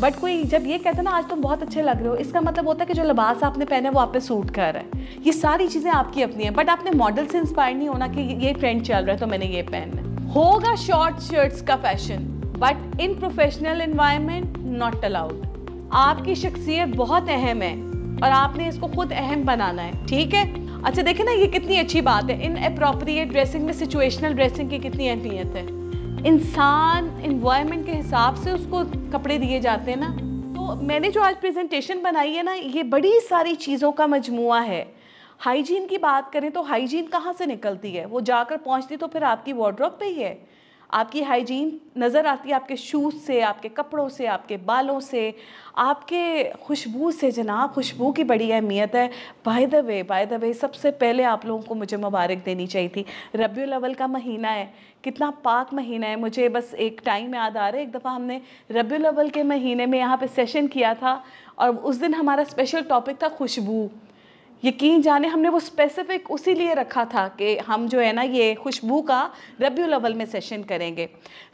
But कोई जब ये कहता है ना आज तुम बहुत अच्छे लग रहे हो इसका मतलब होता है कि जो लिबास आपने पहने वो आप पे सूट कर रहा है ये सारी चीज़ें आपकी अपनी हैं बट आपने मॉडल से इंस्पायर नहीं होना कि ये ट्रेंड चल रहा है तो मैंने ये पहनना होगा शॉर्ट शर्ट्स का fashion but in professional environment not allowed आपकी शख्सियत बहुत अहम है और आपने इसको खुद अहम बनाना है ठीक है अच्छा देखे ना ये कितनी अच्छी बात है इन अप्रोप्रिएट ड्रेसिंग में सिचुएशनल ड्रेसिंग की कितनी अहमियत है इंसान इन्वायरमेंट के हिसाब से उसको कपड़े दिए जाते हैं ना तो मैंने जो आज प्रेजेंटेशन बनाई है ना ये बड़ी सारी चीज़ों का मजमु है हाइजीन की बात करें तो हाइजीन कहाँ से निकलती है वो जाकर पहुँचती तो फिर आपकी वार्ड्रॉप पे ही है आपकी हाइजीन नज़र आती है आपके शूज़ से आपके कपड़ों से आपके बालों से आपके खुशबू से जनाब खुशबू की बड़ी अहमियत है by the way by the way सबसे पहले आप लोगों को मुझे मुबारक देनी चाहिए थी रबी अवल का महीना है कितना पाक महीना है मुझे बस एक टाइम याद आ रहा है एक दफ़ा हमने रबी अवल के महीने में यहाँ पर सेशन किया था और उस दिन हमारा स्पेशल टॉपिक था खुशबू यकीन जाने हमने वो स्पेसिफिक उसी लिए रखा था कि हम जो है ना ये खुशबू का रबी लेवल में सेशन करेंगे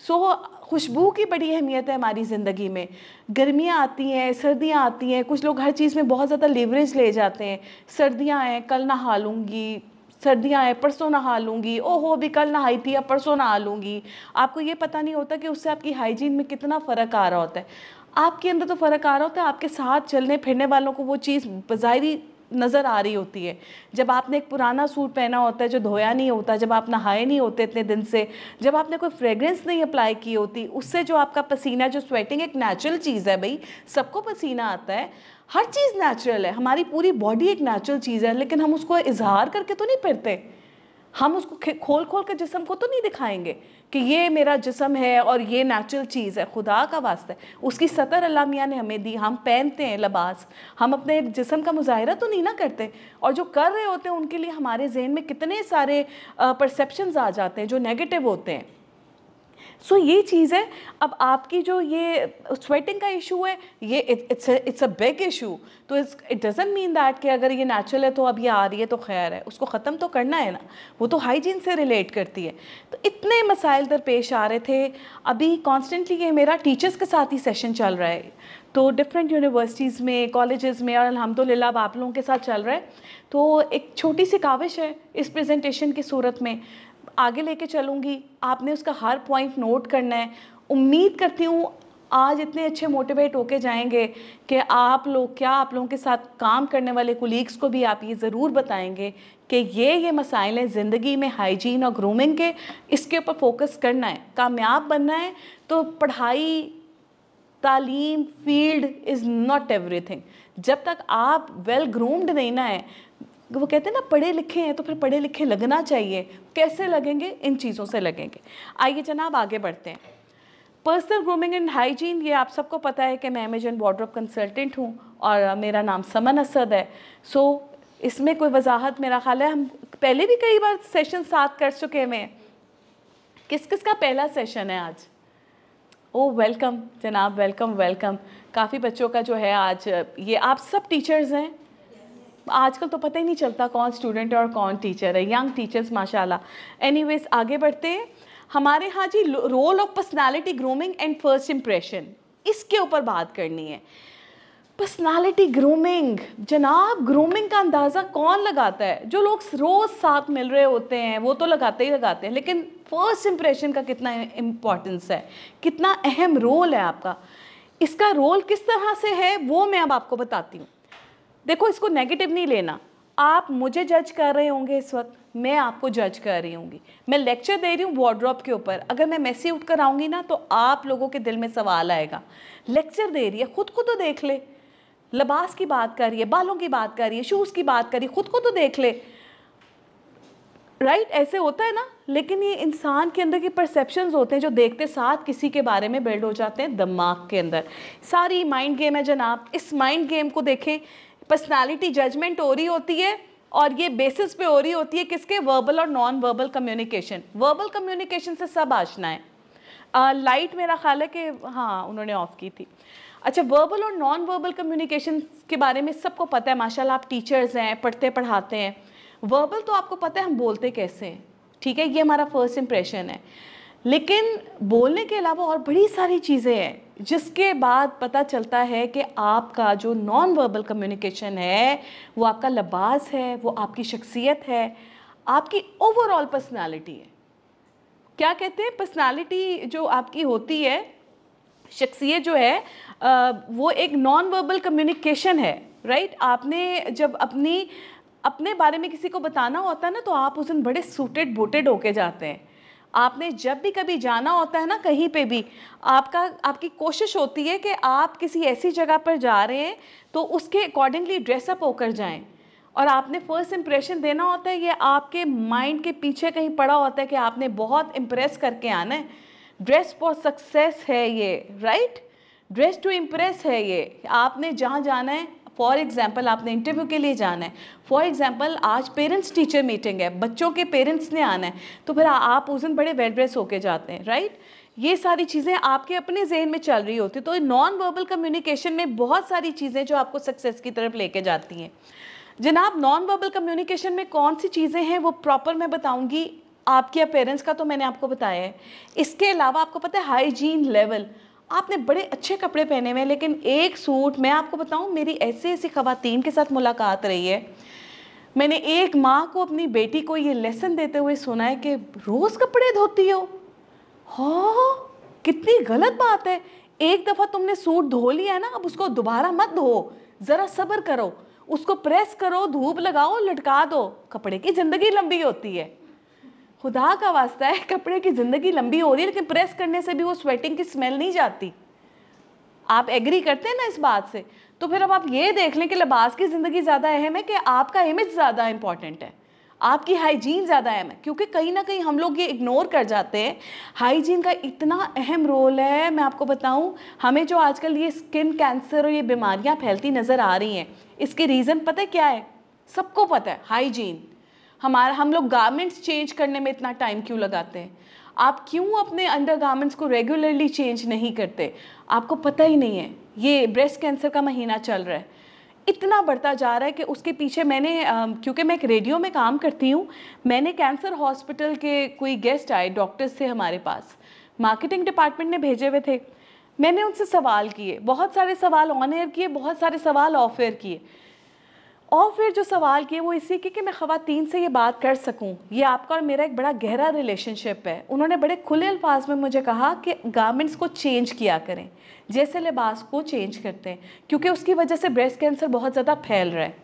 सो so, खुशबू की बड़ी अहमियत है हमारी ज़िंदगी में गर्मियाँ आती हैं सर्दियाँ आती हैं कुछ लोग हर चीज़ में बहुत ज़्यादा लेवरेज ले जाते हैं सर्दियाँ हैं कल नहा लूँगी सर्दियाँ हैं परसों नहा लूँगी ओहो भी कल नहाई थी अब परसों नहा लूँगी आपको ये पता नहीं होता कि उससे आपकी हाइजीन में कितना फ़र्क आ रहा होता है आपके अंदर तो फ़र्क आ रहा होता है आपके साथ चलने फिरने वालों को वो चीज़ बाहरी नज़र आ रही होती है जब आपने एक पुराना सूट पहना होता है जो धोया नहीं होता जब आप नहाए नहीं होते इतने दिन से जब आपने कोई फ्रेगरेंस नहीं अप्लाई की होती उससे जो आपका पसीना जो स्वेटिंग एक नेचुरल चीज़ है भाई सबको पसीना आता है हर चीज़ नेचुरल है हमारी पूरी बॉडी एक नेचुरल चीज़ है लेकिन हम उसको इजहार करके तो नहीं फिरते हम उसको खोल खोल के जिसम को तो नहीं दिखाएंगे कि ये मेरा जिसम है और ये नेचुरल चीज़ है खुदा का वास्ता है उसकी सतर अल्लाह ने हमें दी हम पहनते हैं लबास हम अपने जिसम का मुजाहरा तो नहीं ना करते और जो कर रहे होते हैं उनके लिए हमारे जहन में कितने सारे परसेप्शन आ जाते हैं जो नेगेटिव होते हैं सो so, ये चीज़ है अब आपकी जो ये स्वेटिंग का इशू है ये it's it's a big issue तो it's it doesn't mean that कि अगर ये नेचुरल है तो अब ये आ रही है तो खैर है उसको ख़त्म तो करना है ना वो तो हाइजीन से रिलेट करती है तो इतने मसाइल दरपेश आ रहे थे अभी कॉन्स्टेंटली ये मेरा टीचर्स के साथ ही सेशन चल रहा है तो डिफरेंट यूनिवर्सिटीज़ में कॉलेजेस में और अलहमदिल्ला आप लोगों के साथ चल रहा है तो एक छोटी सी काविश है इस प्रेजेंटेशन की सूरत में आगे लेके चलूँगी आपने उसका हर पॉइंट नोट करना है उम्मीद करती हूँ आज इतने अच्छे मोटिवेट होके जाएंगे कि आप लोग क्या आप लोगों के साथ काम करने वाले कुलीग्स को भी आप ये ज़रूर बताएंगे कि ये ये मसाइल हैं ज़िंदगी में हाइजीन और ग्रूमिंग के इसके ऊपर फोकस करना है कामयाब बनना है तो पढ़ाई तालीम फील्ड इज़ नॉट एवरीथिंग जब तक आप वेल ग्रूम्ड नहीं ना है वो कहते हैं ना पढ़े लिखे हैं तो फिर पढ़े लिखे लगना चाहिए कैसे लगेंगे इन चीज़ों से लगेंगे आइए जनाब आगे बढ़ते हैं पर्सनल ग्रूमिंग एंड हाइजीन ये आप सबको पता है कि मैं अमेजन एंड कंसल्टेंट हूँ और मेरा नाम समन असद है सो so, इसमें कोई वजाहत मेरा ख्याल है हम पहले भी कई बार सेशन साथ कर चुके हैं किस किस का पहला सेशन है आज ओ oh, वेलकम जनाब वेलकम वेलकम काफ़ी बच्चों का जो है आज ये आप सब टीचर्स हैं आजकल तो पता ही नहीं चलता कौन स्टूडेंट है और कौन टीचर है यंग टीचर्स माशाल्लाह एनीवेज आगे बढ़ते हैं हमारे यहाँ जी role of personality grooming and first impression इसके ऊपर बात करनी है पर्सनालिटी ग्रूमिंग जनाब ग्रूमिंग का अंदाज़ा कौन लगाता है जो लोग रोज़ साथ मिल रहे होते हैं वो तो लगाते ही लगाते हैं लेकिन फर्स्ट इम्प्रेशन का कितना इम्पोर्टेंस है कितना अहम रोल है आपका इसका रोल किस तरह से है वो मैं अब आपको बताती हूँ देखो इसको नेगेटिव नहीं लेना आप मुझे जज कर रहे होंगे इस वक्त मैं आपको जज कर रही हूँ मैं लेक्चर दे रही हूँ वार्ड्रॉप के ऊपर अगर मैं मैसी उठ कर आऊँगी ना तो आप लोगों के दिल में सवाल आएगा लेक्चर दे रही है ख़ुद को तो देख ले लबास की बात कर रही है बालों की बात कर रही है शूज़ की बात कर रही है ख़ुद को तो देख ले राइट right, ऐसे होता है ना लेकिन ये इंसान के अंदर के परसेप्शन होते हैं जो देखते साथ किसी के बारे में बिल्ड हो जाते हैं दिमाग के अंदर सारी माइंड गेम है जनाब इस माइंड गेम को देखें पर्सनालिटी जजमेंट हो रही होती है और ये बेसिस पे हो रही होती है किसके वर्बल और non verbal communication verbal communication से सब आशना है लाइट uh, मेरा ख्याल है कि हाँ उन्होंने ऑफ की थी अच्छा वर्बल और नॉन वर्बल कम्युनिकेशन के बारे में सबको पता है माशाल्लाह आप टीचर्स हैं पढ़ते पढ़ाते हैं वर्बल तो आपको पता है हम बोलते कैसे हैं ठीक है ये हमारा फर्स्ट इम्प्रेशन है लेकिन बोलने के अलावा और बड़ी सारी चीज़ें हैं जिसके बाद पता चलता है कि आपका जो नॉन वर्बल कम्युनिकेशन है वो आपका लबास है वो आपकी शख्सियत है आपकी ओवरऑल पर्सनालिटी है क्या कहते हैं पर्सनालिटी जो आपकी होती है शख्सियत जो है वो एक नॉन वर्बल कम्युनिकेशन है राइट आपने जब अपनी अपने बारे में किसी को बताना होता है ना तो आप उस दिन बड़े सूटेड बूटेड होके जाते हैं आपने जब भी कभी जाना होता है ना कहीं पे भी आपका आपकी कोशिश होती है कि आप किसी ऐसी जगह पर जा रहे हैं तो उसके अकॉर्डिंगली ड्रेसअप होकर जाएं और आपने फर्स्ट इम्प्रेशन देना होता है ये आपके माइंड के पीछे कहीं पड़ा होता है कि आपने बहुत इम्प्रेस करके आना है ड्रेस फॉर सक्सेस है ये राइट ड्रेस टू इम्प्रेस है ये आपने जहाँ जाना है फॉर एग्जाम्पल आपने इंटरव्यू के लिए जाना है फॉर एग्जाम्पल आज पेरेंट्स टीचर मीटिंग है बच्चों के पेरेंट्स ने आना है तो फिर आप उस दिन बड़े वेल ड्रेस होके जाते हैं राइट ये सारी चीज़ें आपके अपने जहन में चल रही होती तो नॉन वर्बल कम्युनिकेशन में बहुत सारी चीज़ें जो आपको सक्सेस की तरफ लेके जाती हैं जनाब नॉन वर्बल कम्युनिकेशन में कौन सी चीज़ें हैं वो प्रॉपर मैं बताऊंगी आपके पेरेंट्स का तो मैंने आपको बताया है इसके अलावा आपको पता है हाइजीन लेवल आपने बड़े अच्छे कपड़े पहने हुए हैं लेकिन एक सूट मैं आपको बताऊं मेरी ऐसे ऐसी खातन के साथ मुलाकात रही है मैंने एक माँ को अपनी बेटी को ये लेसन देते हुए सुना है कि रोज़ कपड़े धोती हो हो हाँ, कितनी गलत बात है एक दफ़ा तुमने सूट धो लिया है ना अब उसको दोबारा मत धो ज़रा सब्र करो उसको प्रेस करो धूप लगाओ लटका दो कपड़े की ज़िंदगी लंबी होती है खुदा का वास्ता है कपड़े की ज़िंदगी लंबी हो रही है लेकिन प्रेस करने से भी वो स्वेटिंग की स्मेल नहीं जाती आप एग्री करते हैं ना इस बात से तो फिर अब आप ये देख लें कि लिबास की ज़िंदगी ज़्यादा अहम है कि आपका इमेज ज़्यादा इंपॉर्टेंट है आपकी हाइजीन ज़्यादा अहम है क्योंकि कहीं ना कहीं हम लोग ये इग्नोर कर जाते हैं हाइजीन का इतना अहम रोल है मैं आपको बताऊं हमें जो आजकल ये स्किन कैंसर और ये बीमारियां फैलती नज़र आ रही हैं इसके रीज़न पता है क्या है सबको पता है हाइजीन हमारा हम लोग गारमेंट्स चेंज करने में इतना टाइम क्यों लगाते हैं आप क्यों अपने अंडर गारमेंट्स को रेगुलरली चेंज नहीं करते आपको पता ही नहीं है ये ब्रेस्ट कैंसर का महीना चल रहा है इतना बढ़ता जा रहा है कि उसके पीछे मैंने क्योंकि मैं एक रेडियो में काम करती हूँ मैंने कैंसर हॉस्पिटल के कोई गेस्ट आए डॉक्टर्स थे हमारे पास मार्केटिंग डिपार्टमेंट ने भेजे हुए थे मैंने उनसे सवाल किए बहुत सारे सवाल ऑन एयर किए बहुत सारे सवाल ऑफ एयर किए और फिर जो सवाल किए वो इसी के कि मैं ख़वातीन से ये बात कर सकूँ ये आपका और मेरा एक बड़ा गहरा रिलेशनशिप है उन्होंने बड़े खुले अल्फाज में मुझे कहा कि गारमेंट्स को चेंज किया करें जैसे लिबास को चेंज करते हैं क्योंकि उसकी वजह से ब्रेस्ट कैंसर बहुत ज़्यादा फैल रहा है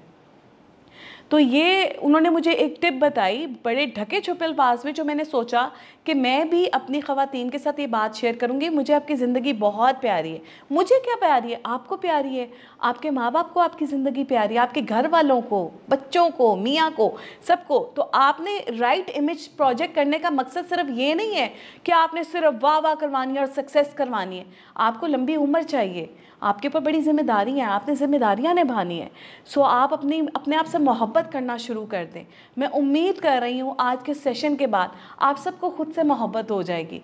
तो ये उन्होंने मुझे एक टिप बताई बड़े ढके छुपे अल्फाज में जो मैंने सोचा कि मैं भी अपनी ख़वातीन के साथ ये बात शेयर करूँगी मुझे आपकी ज़िंदगी बहुत प्यारी है मुझे क्या प्यारी है आपको प्यारी है आपके माँ बाप को आपकी ज़िंदगी प्यारी है आपके घर वालों को बच्चों को मियाँ को सबको तो आपने राइट इमेज प्रोजेक्ट करने का मकसद सिर्फ ये नहीं है कि आपने सिर्फ वाह वाह करवानी है और सक्सेस करवानी है आपको लंबी उम्र चाहिए आपके ऊपर बड़ी जिम्मेदारी है आपने जिम्मेदारियाँ निभानी है सो आप अपनी अपने आप से मोहब्बत करना शुरू कर दें मैं उम्मीद कर रही हूँ आज के सेशन के बाद आप सबको खुद से मोहब्बत हो जाएगी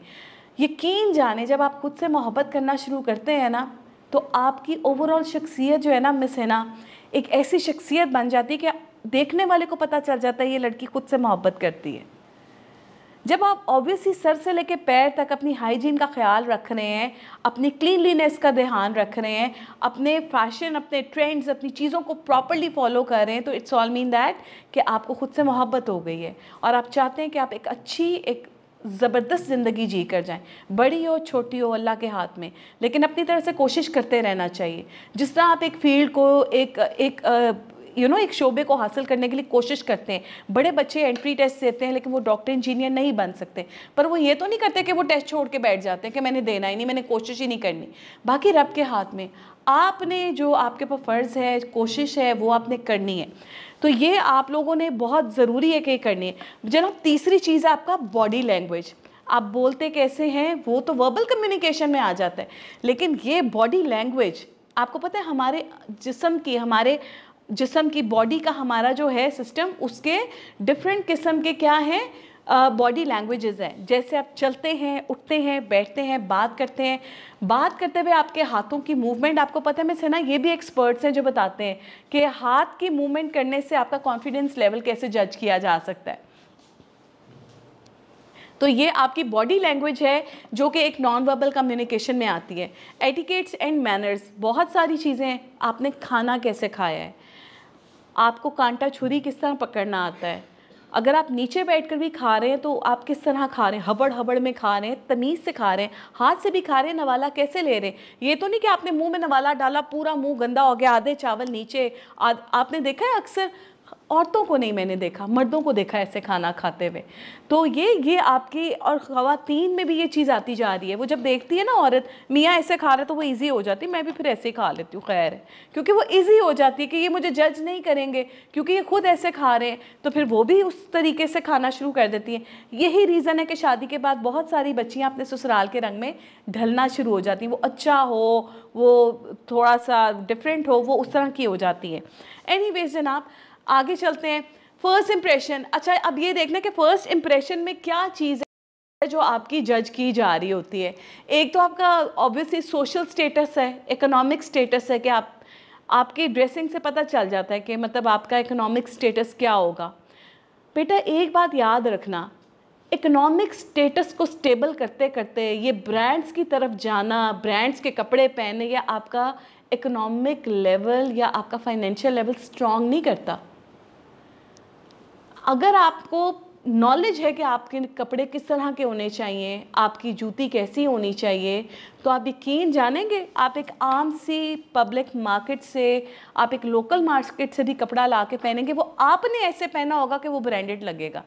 यकीन जाने जब आप खुद से मोहब्बत करना शुरू करते हैं ना तो आपकी ओवरऑल शख्सियत जो है ना मिस है ना एक ऐसी शख्सियत बन जाती है कि देखने वाले को पता चल जाता है ये लड़की खुद से मोहब्बत करती है जब आप ऑब्वियसली सर से लेके पैर तक अपनी हाइजीन का ख्याल रख रहे हैं अपनी क्लीनलीनेस का ध्यान रख रहे हैं अपने फैशन अपने ट्रेंड्स अपनी चीज़ों को प्रॉपरली फॉलो कर रहे हैं तो इट्स ऑल मीन दैट कि आपको खुद से मोहब्बत हो गई है और आप चाहते हैं कि आप एक अच्छी एक ज़बरदस्त ज़िंदगी जी कर जाएं बड़ी हो छोटी हो अल्लाह के हाथ में लेकिन अपनी तरफ से कोशिश करते रहना चाहिए जिस तरह आप एक फील्ड को एक एक यू नो एक शोबे को हासिल करने के लिए कोशिश करते हैं बड़े बच्चे एंट्री टेस्ट देते हैं लेकिन वो डॉक्टर इंजीनियर नहीं बन सकते पर वो ये तो नहीं करते कि वो टेस्ट छोड़ के बैठ जाते हैं कि मैंने देना ही नहीं मैंने कोशिश ही नहीं करनी बाकी रब के हाथ में आपने जो आपके ऊपर फ़र्ज़ है कोशिश है वो आपने करनी है तो ये आप लोगों ने बहुत ज़रूरी है कि करनी है जनाब तीसरी चीज़ है आपका बॉडी लैंग्वेज आप बोलते कैसे हैं वो तो वर्बल कम्युनिकेशन में आ जाता है लेकिन ये बॉडी लैंग्वेज आपको पता है हमारे जिसम की हमारे जिसम की बॉडी का हमारा जो है सिस्टम उसके डिफरेंट किस्म के क्या हैं बॉडी लैंग्वेजेस हैं जैसे आप चलते हैं उठते हैं बैठते हैं बात करते हैं बात करते हुए आपके हाथों की मूवमेंट आपको पता है मैं सेना ये भी एक्सपर्ट्स हैं जो बताते हैं कि हाथ की मूवमेंट करने से आपका कॉन्फिडेंस लेवल कैसे जज किया जा सकता है तो ये आपकी बॉडी लैंग्वेज है जो कि एक नॉन वर्बल कम्युनिकेशन में आती है एटिकेट्स एंड मैनर्स बहुत सारी चीज़ें आपने खाना कैसे खाया है आपको कांटा छुरी किस तरह पकड़ना आता है अगर आप नीचे बैठकर भी खा रहे हैं तो आप किस तरह खा रहे हैं हबड़ हबड़ में खा रहे हैं तमीज़ से खा रहे हैं हाथ से भी खा रहे हैं नवाला कैसे ले रहे हैं ये तो नहीं कि आपने मुंह में नवाला डाला पूरा मुंह गंदा हो गया आधे चावल नीचे आद, आपने देखा है अक्सर औरतों को नहीं मैंने देखा मर्दों को देखा ऐसे खाना खाते हुए तो ये ये आपकी और ख़वान में भी ये चीज़ आती जा रही है वो जब देखती है ना औरत मियाँ ऐसे खा रहे तो वो ईजी हो जाती मैं भी फिर ऐसे ही खा लेती हूँ खैर क्योंकि वो ईजी हो जाती है कि ये मुझे जज नहीं करेंगे क्योंकि ये खुद ऐसे खा रहे हैं तो फिर वो भी उस तरीके से खाना शुरू कर देती हैं यही रीज़न है कि शादी के बाद बहुत सारी बच्चियाँ अपने ससुराल के रंग में ढलना शुरू हो जाती हैं वो अच्छा हो वो थोड़ा सा डिफरेंट हो वो उस तरह की हो जाती है एनी जनाब आगे चलते हैं फर्स्ट इम्प्रेशन अच्छा अब ये देखना कि फर्स्ट इम्प्रेशन में क्या चीज़ है जो आपकी जज की जा रही होती है एक तो आपका ऑब्वियसली सोशल स्टेटस है इकोनॉमिक स्टेटस है कि आप आपकी ड्रेसिंग से पता चल जाता है कि मतलब आपका इकोनॉमिक स्टेटस क्या होगा बेटा एक बात याद रखना इकोनॉमिक स्टेटस को स्टेबल करते करते ये ब्रांड्स की तरफ जाना ब्रांड्स के कपड़े पहनने या आपका इकोनॉमिक लेवल या आपका फाइनेंशियल लेवल स्ट्रॉन्ग नहीं करता अगर आपको नॉलेज है कि आपके कपड़े किस तरह के होने चाहिए आपकी जूती कैसी होनी चाहिए तो आप यकीन जानेंगे आप एक आम सी पब्लिक मार्केट से आप एक लोकल मार्केट से भी कपड़ा ला के पहनेंगे वो आपने ऐसे पहना होगा कि वो ब्रांडेड लगेगा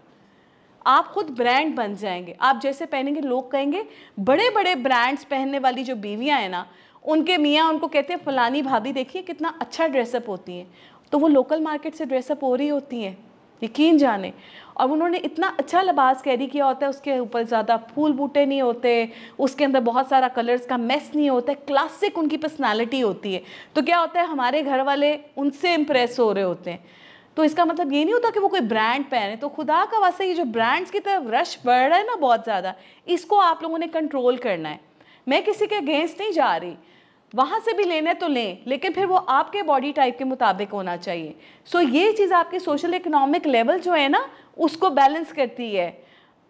आप खुद ब्रांड बन जाएंगे आप जैसे पहनेंगे लोग कहेंगे बड़े बड़े ब्रांड्स पहनने वाली जो बीवियाँ हैं ना उनके मियाँ उनको कहते हैं फ़लानी भाभी देखिए कितना अच्छा ड्रेसअप होती हैं तो वो लोकल मार्केट से ड्रेसअप हो रही होती हैं यकीन जाने और उन्होंने इतना अच्छा लिबास कैरी किया होता है उसके ऊपर ज़्यादा फूल बूटे नहीं होते उसके अंदर बहुत सारा कलर्स का मेस नहीं होता है क्लासिक उनकी पर्सनालिटी होती है तो क्या होता है हमारे घर वाले उनसे इम्प्रेस हो रहे होते हैं तो इसका मतलब ये नहीं होता कि वो कोई ब्रांड पहने तो खुदा का वास्ता ये जो ब्रांड्स की तरफ रश बढ़ रहा है ना बहुत ज़्यादा इसको आप लोगों ने कंट्रोल करना है मैं किसी के अगेंस्ट नहीं जा रही वहाँ से भी लेना है तो लें लेकिन फिर वो आपके बॉडी टाइप के मुताबिक होना चाहिए सो so, ये चीज़ आपके सोशल इकोनॉमिक लेवल जो है ना उसको बैलेंस करती है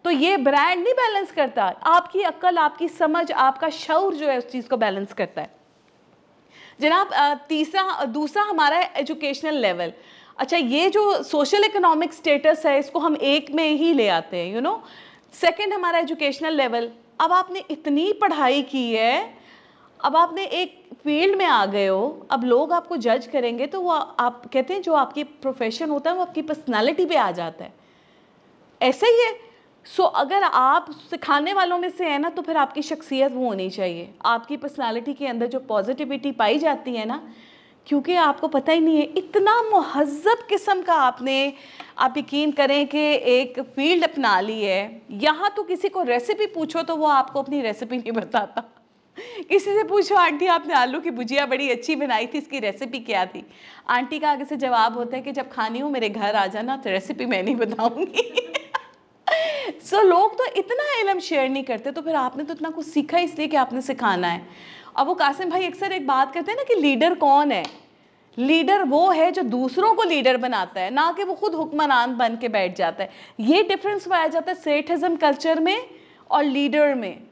तो ये ब्रांड नहीं बैलेंस करता आपकी अक्ल आपकी समझ आपका शौर जो है उस चीज़ को बैलेंस करता है जनाब तीसरा दूसरा हमारा है एजुकेशनल लेवल अच्छा ये जो सोशल इकोनॉमिक स्टेटस है इसको हम एक में ही ले आते हैं यू नो सेकेंड हमारा एजुकेशनल लेवल अब आपने इतनी पढ़ाई की है अब आपने एक फील्ड में आ गए हो अब लोग आपको जज करेंगे तो वो आप कहते हैं जो आपकी प्रोफेशन होता है वो आपकी पर्सनालिटी पे आ जाता है ऐसे ही है सो so, अगर आप सिखाने वालों में से है ना तो फिर आपकी शख्सियत वो होनी चाहिए आपकी पर्सनालिटी के अंदर जो पॉजिटिविटी पाई जाती है ना क्योंकि आपको पता ही नहीं है इतना महजब किस्म का आपने आप यकीन करें कि एक फील्ड अपना ली है यहाँ तो किसी को रेसिपी पूछो तो वो आपको अपनी रेसिपी नहीं बताता किसी से पूछो आंटी आपने आलू की भुजिया बड़ी अच्छी बनाई थी इसकी रेसिपी क्या थी आंटी का आगे से जवाब होता है कि जब खानी हो मेरे घर आ जाना तो रेसिपी मैं नहीं बताऊंगी सो so, लोग तो इतना इलम शेयर नहीं करते तो फिर आपने तो इतना कुछ सीखा इसलिए कि आपने सिखाना है अब वो कासिम भाई अक्सर एक बात करते हैं ना कि लीडर कौन है लीडर वो है जो दूसरों को लीडर बनाता है ना कि वो खुद हुक्मरान बन के बैठ जाता है ये डिफरेंस पाया जाता है सेठिज़म कल्चर में और लीडर में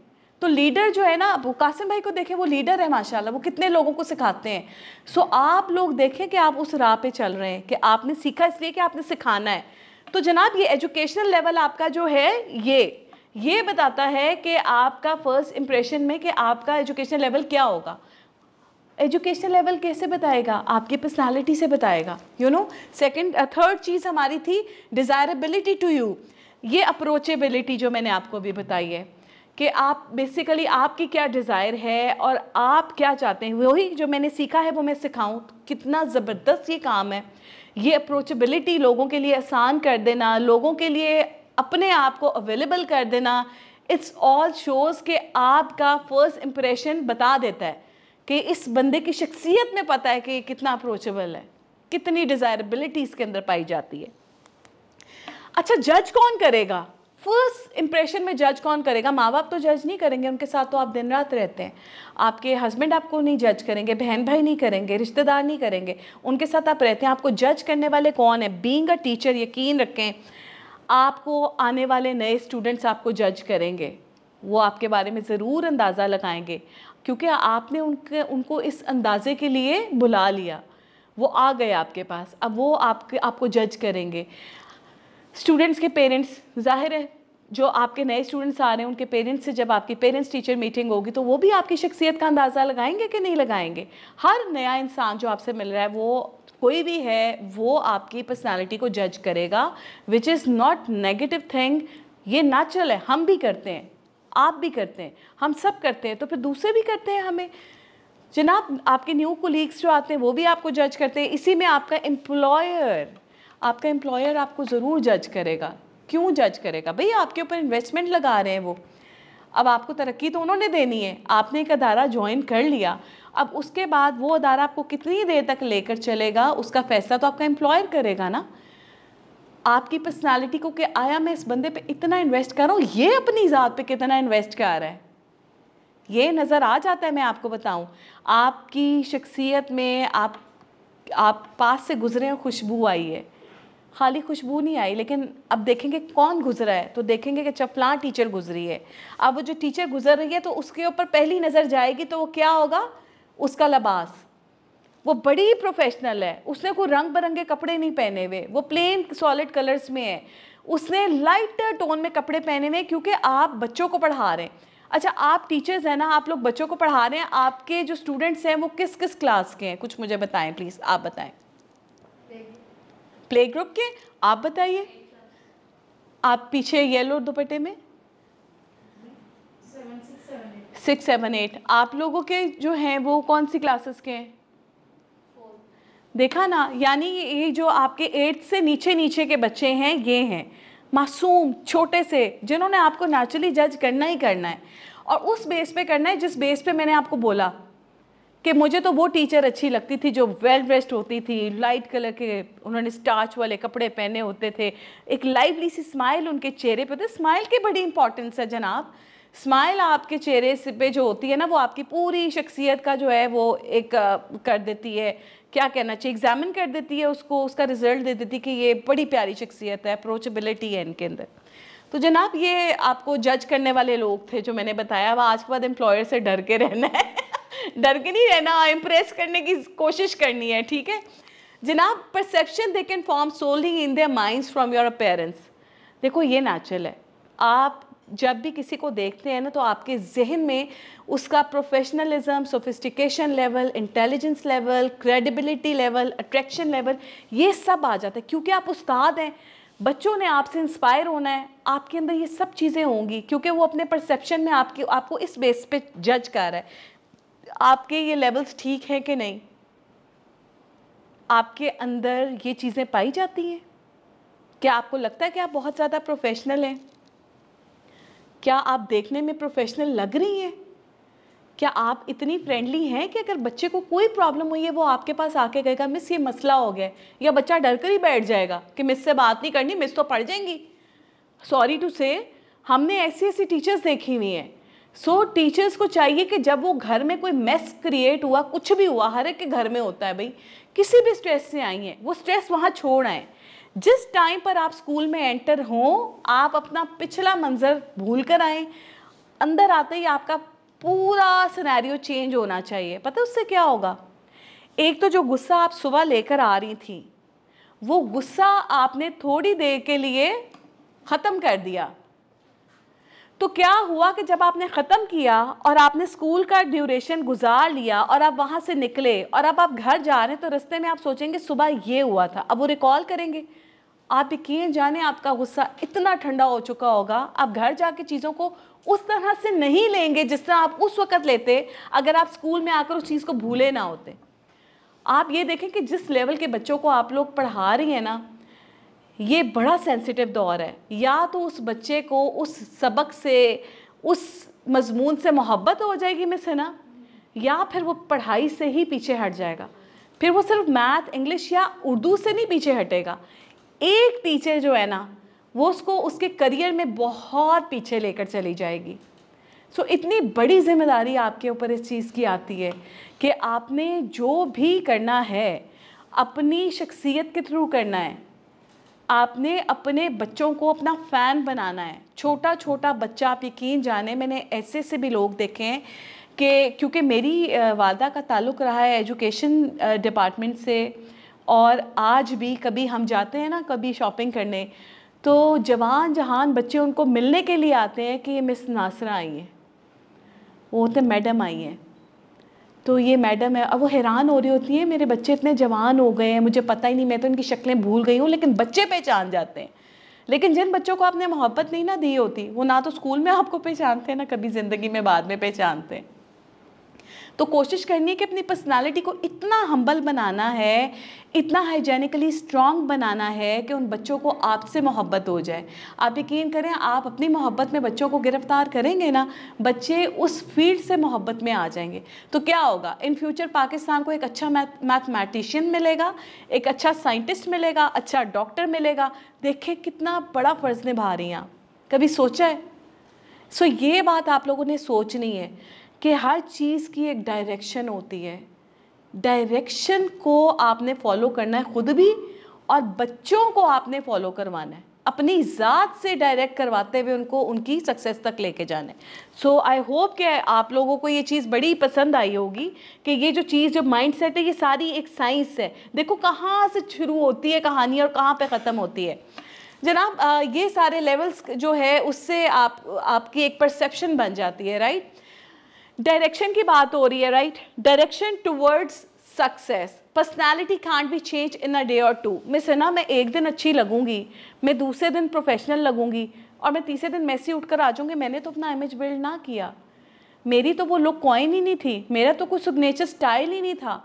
तो लीडर जो है ना वो कासिम भाई को देखें वो लीडर है माशाल्लाह वो कितने लोगों को सिखाते हैं सो आप लोग देखें कि आप उस राह पे चल रहे हैं कि आपने सीखा इसलिए कि आपने सिखाना है तो जनाब ये एजुकेशनल लेवल आपका जो है ये ये बताता है कि आपका फ़र्स्ट इम्प्रेशन में कि आपका एजुकेशन लेवल क्या होगा एजुकेशनल लेवल कैसे बताएगा आपकी पर्सनैलिटी से बताएगा यू नो सेकेंड थर्ड चीज़ हमारी थी डिज़ायरेबिलिटी टू यू ये अप्रोचेबिलिटी जो मैंने आपको भी बताई है कि आप बेसिकली आपकी क्या डिज़ायर है और आप क्या चाहते हैं वही जो मैंने सीखा है वो मैं सिखाऊं कितना ज़बरदस्त ये काम है ये अप्रोचेबिलिटी लोगों के लिए आसान कर देना लोगों के लिए अपने आप को अवेलेबल कर देना इट्स ऑल शोज़ के आपका फ़र्स्ट इम्प्रेशन बता देता है कि इस बंदे की शख्सियत में पता है कि ये कितना अप्रोचेबल है कितनी डिज़ायरेबिलिटी इसके अंदर पाई जाती है अच्छा जज कौन करेगा फर्स्ट इंप्रेशन में जज कौन करेगा माँ बाप तो जज नहीं करेंगे उनके साथ तो आप दिन रात रहते हैं आपके हस्बैंड आपको नहीं जज करेंगे बहन भाई नहीं करेंगे रिश्तेदार नहीं करेंगे उनके साथ आप रहते हैं आपको जज करने वाले कौन है बींग अ टीचर यकीन रखें आपको आने वाले नए स्टूडेंट्स आपको जज करेंगे वो आपके बारे में ज़रूर अंदाज़ा लगाएंगे क्योंकि आपने उनके उनको इस अंदाज़े के लिए बुला लिया वो आ गए आपके पास अब वो आपके आपको जज करेंगे स्टूडेंट्स के पेरेंट्स जाहिर है जो आपके नए स्टूडेंट्स आ रहे हैं उनके पेरेंट्स से जब आपकी पेरेंट्स टीचर मीटिंग होगी तो वो भी आपकी शख्सियत का अंदाज़ा लगाएंगे कि नहीं लगाएंगे हर नया इंसान जो आपसे मिल रहा है वो कोई भी है वो आपकी पर्सनालिटी को जज करेगा which is not negative thing ये नेचुरल है हम भी करते हैं आप भी करते हैं हम सब करते हैं तो फिर दूसरे भी करते हैं हमें जनाब आपके न्यू कोलीग्स जो आते हैं वो भी आपको जज करते हैं इसी में आपका एम्प्लॉयर आपका एम्प्लॉयर आपको ज़रूर जज करेगा क्यों जज करेगा भाई आपके ऊपर इन्वेस्टमेंट लगा रहे हैं वो अब आपको तरक्की तो उन्होंने देनी है आपने एक अदारा ज्वाइन कर लिया अब उसके बाद वो अदारा आपको कितनी देर तक लेकर चलेगा उसका फैसला तो आपका एम्प्लॉयर करेगा ना आपकी पर्सनालिटी को कि आया मैं इस बंदे पे इतना इन्वेस्ट कर रहा हूँ ये अपनी ज़ात पे कितना इन्वेस्ट कर रहा है ये नज़र आ जाता है मैं आपको बताऊँ आपकी शख्सियत में आप आप पास से गुजरे हैं खुशबू आई है खाली खुशबू नहीं आई लेकिन अब देखेंगे कौन गुजरा है तो देखेंगे कि चपलाँ टीचर गुजरी है अब वो जो टीचर गुजर रही है तो उसके ऊपर पहली नज़र जाएगी तो वो क्या होगा उसका लबास वो बड़ी प्रोफेशनल है उसने कोई रंग बिरंगे कपड़े नहीं पहने हुए वो प्लेन सॉलिड कलर्स में है उसने लाइट टोन में कपड़े पहने हुए क्योंकि आप बच्चों को पढ़ा रहे हैं अच्छा आप टीचर्स हैं ना आप लोग बच्चों को पढ़ा रहे हैं आपके जो स्टूडेंट्स हैं वो किस किस क्लास के हैं कुछ मुझे बताएं प्लीज़ आप बताएं प्ले ग्रुप के आप बताइए आप पीछे येलो दुपट्टे में सिक्स सेवन एट आप लोगों के जो हैं वो कौन सी क्लासेस के हैं देखा ना यानी ये जो आपके एट्थ से नीचे नीचे के बच्चे हैं ये हैं मासूम छोटे से जिन्होंने आपको नेचुरली जज करना ही करना है और उस बेस पे करना है जिस बेस पे मैंने आपको बोला कि मुझे तो वो टीचर अच्छी लगती थी जो वेल ड्रेस्ड होती थी लाइट कलर के उन्होंने स्टार्च वाले कपड़े पहने होते थे एक लाइवली सी स्माइल उनके चेहरे पर थे स्माइल की बड़ी इंपॉर्टेंस है जनाब स्माइल आपके चेहरे पे जो होती है ना वो आपकी पूरी शख्सियत का जो है वो एक कर देती है क्या कहना चाहिए एग्जामिन कर देती है उसको उसका रिजल्ट दे देती है कि ये बड़ी प्यारी शख्सियत है अप्रोचेबिलिटी है इनके अंदर तो जनाब ये आपको जज करने वाले लोग थे जो मैंने बताया वह आज के बाद एम्प्लॉयर से डर के रहना है डर के नहीं रहना इम्प्रेस करने की कोशिश करनी है ठीक है जनाब perception they can form solely in their minds from your parents देखो ये नेचुरल है आप जब भी किसी को देखते हैं ना तो आपके जहन में उसका professionalism sophistication level intelligence level credibility level attraction level ये सब आ जाता है क्योंकि आप उस्ताद हैं बच्चों ने आपसे इंस्पायर होना है आपके अंदर ये सब चीज़ें होंगी क्योंकि वो अपने परसेप्शन में आपकी आपको इस बेस पे जज कर रहा है आपके ये लेवल्स ठीक हैं कि नहीं आपके अंदर ये चीज़ें पाई जाती हैं क्या आपको लगता है कि आप बहुत ज़्यादा प्रोफेशनल हैं क्या आप देखने में प्रोफेशनल लग रही हैं क्या आप इतनी फ्रेंडली हैं कि अगर बच्चे को कोई प्रॉब्लम हुई है वो आपके पास आके कहेगा मिस ये मसला हो गया या बच्चा डर कर ही बैठ जाएगा कि मिस से बात नहीं करनी मिस तो पढ़ जाएंगी सॉरी टू से हमने ऐसी ऐसी टीचर्स देखी हुई हैं सो so, टीचर्स को चाहिए कि जब वो घर में कोई मेस क्रिएट हुआ कुछ भी हुआ हर एक के घर में होता है भाई किसी भी स्ट्रेस से आई हैं वो स्ट्रेस वहाँ छोड़ आएँ जिस टाइम पर आप स्कूल में एंटर हों आप अपना पिछला मंजर भूल कर आए अंदर आते ही आपका पूरा सिनेरियो चेंज होना चाहिए पता है उससे क्या होगा एक तो जो गुस्सा आप सुबह लेकर आ रही थी वो गुस्सा आपने थोड़ी देर के लिए ख़त्म कर दिया तो क्या हुआ कि जब आपने ख़त्म किया और आपने स्कूल का ड्यूरेशन गुजार लिया और आप वहाँ से निकले और अब आप घर जा रहे हैं तो रस्ते में आप सोचेंगे सुबह ये हुआ था अब वो रिकॉल करेंगे आप यकीन जाने आपका गुस्सा इतना ठंडा हो चुका होगा आप घर जाके चीज़ों को उस तरह से नहीं लेंगे जिस तरह आप उस वक्त लेते अगर आप स्कूल में आकर उस चीज़ को भूले ना होते आप ये देखें कि जिस लेवल के बच्चों को आप लोग पढ़ा रही हैं ना ये बड़ा सेंसिटिव दौर है या तो उस बच्चे को उस सबक से उस मजमून से मोहब्बत हो जाएगी मिस ना या फिर वो पढ़ाई से ही पीछे हट जाएगा फिर वो सिर्फ मैथ इंग्लिश या उर्दू से नहीं पीछे हटेगा एक टीचर जो है ना वो उसको उसके करियर में बहुत पीछे लेकर चली जाएगी सो so, इतनी बड़ी जिम्मेदारी आपके ऊपर इस चीज़ की आती है कि आपने जो भी करना है अपनी शख्सियत के थ्रू करना है आपने अपने बच्चों को अपना फ़ैन बनाना है छोटा छोटा बच्चा आप यकीन जाने मैंने ऐसे से भी लोग देखे हैं कि क्योंकि मेरी वालदा का ताल्लुक़ रहा है एजुकेशन डिपार्टमेंट से और आज भी कभी हम जाते हैं ना कभी शॉपिंग करने तो जवान जहान बच्चे उनको मिलने के लिए आते हैं कि ये मिस नासरा आई हैं वो होते तो मैडम आई हैं तो ये मैडम है अब वो हैरान हो रही होती है मेरे बच्चे इतने जवान हो गए हैं मुझे पता ही नहीं मैं तो इनकी शक्लें भूल गई हूँ लेकिन बच्चे पहचान जाते हैं लेकिन जिन बच्चों को आपने मोहब्बत नहीं ना दी होती वो ना तो स्कूल में आपको पहचानते हैं ना कभी ज़िंदगी में बाद में पहचानते हैं तो कोशिश करनी है कि अपनी पर्सनालिटी को इतना हम्बल बनाना है इतना हाइजेनिकली स्ट्रॉन्ग बनाना है कि उन बच्चों को आपसे मोहब्बत हो जाए आप यकीन करें आप अपनी मोहब्बत में बच्चों को गिरफ्तार करेंगे ना बच्चे उस फील्ड से मोहब्बत में आ जाएंगे तो क्या होगा इन फ्यूचर पाकिस्तान को एक अच्छा मैथमेटिशियन मिलेगा एक अच्छा साइंटिस्ट मिलेगा अच्छा डॉक्टर मिलेगा देखें कितना बड़ा फ़र्ज़ निभा रही हैं आप कभी सोचा है सो so, ये बात आप लोगों ने सोचनी है कि हर चीज़ की एक डायरेक्शन होती है डायरेक्शन को आपने फॉलो करना है ख़ुद भी और बच्चों को आपने फॉलो करवाना है अपनी ज़ात से डायरेक्ट करवाते हुए उनको उनकी सक्सेस तक लेके जाना है सो आई होप कि आप लोगों को ये चीज़ बड़ी पसंद आई होगी कि ये जो चीज़ जो माइंड सेट है ये सारी एक साइंस है देखो कहाँ से शुरू होती है कहानी और कहाँ पे ख़त्म होती है जनाब ये सारे लेवल्स जो है उससे आप आपकी एक परसेप्शन बन जाती है राइट डायरेक्शन की बात हो रही है right direction towards success personality can't भी चेंज इन अ डे और टू मैं ना मैं एक दिन अच्छी लगूंगी मैं दूसरे दिन प्रोफेशनल लगूंगी और मैं तीसरे दिन मैसी कर आ जाऊँगी मैंने तो अपना इमेज बिल्ड ना किया मेरी तो वो लुक कॉइन ही नहीं थी मेरा तो कोई सिग्नेचर स्टाइल ही नहीं था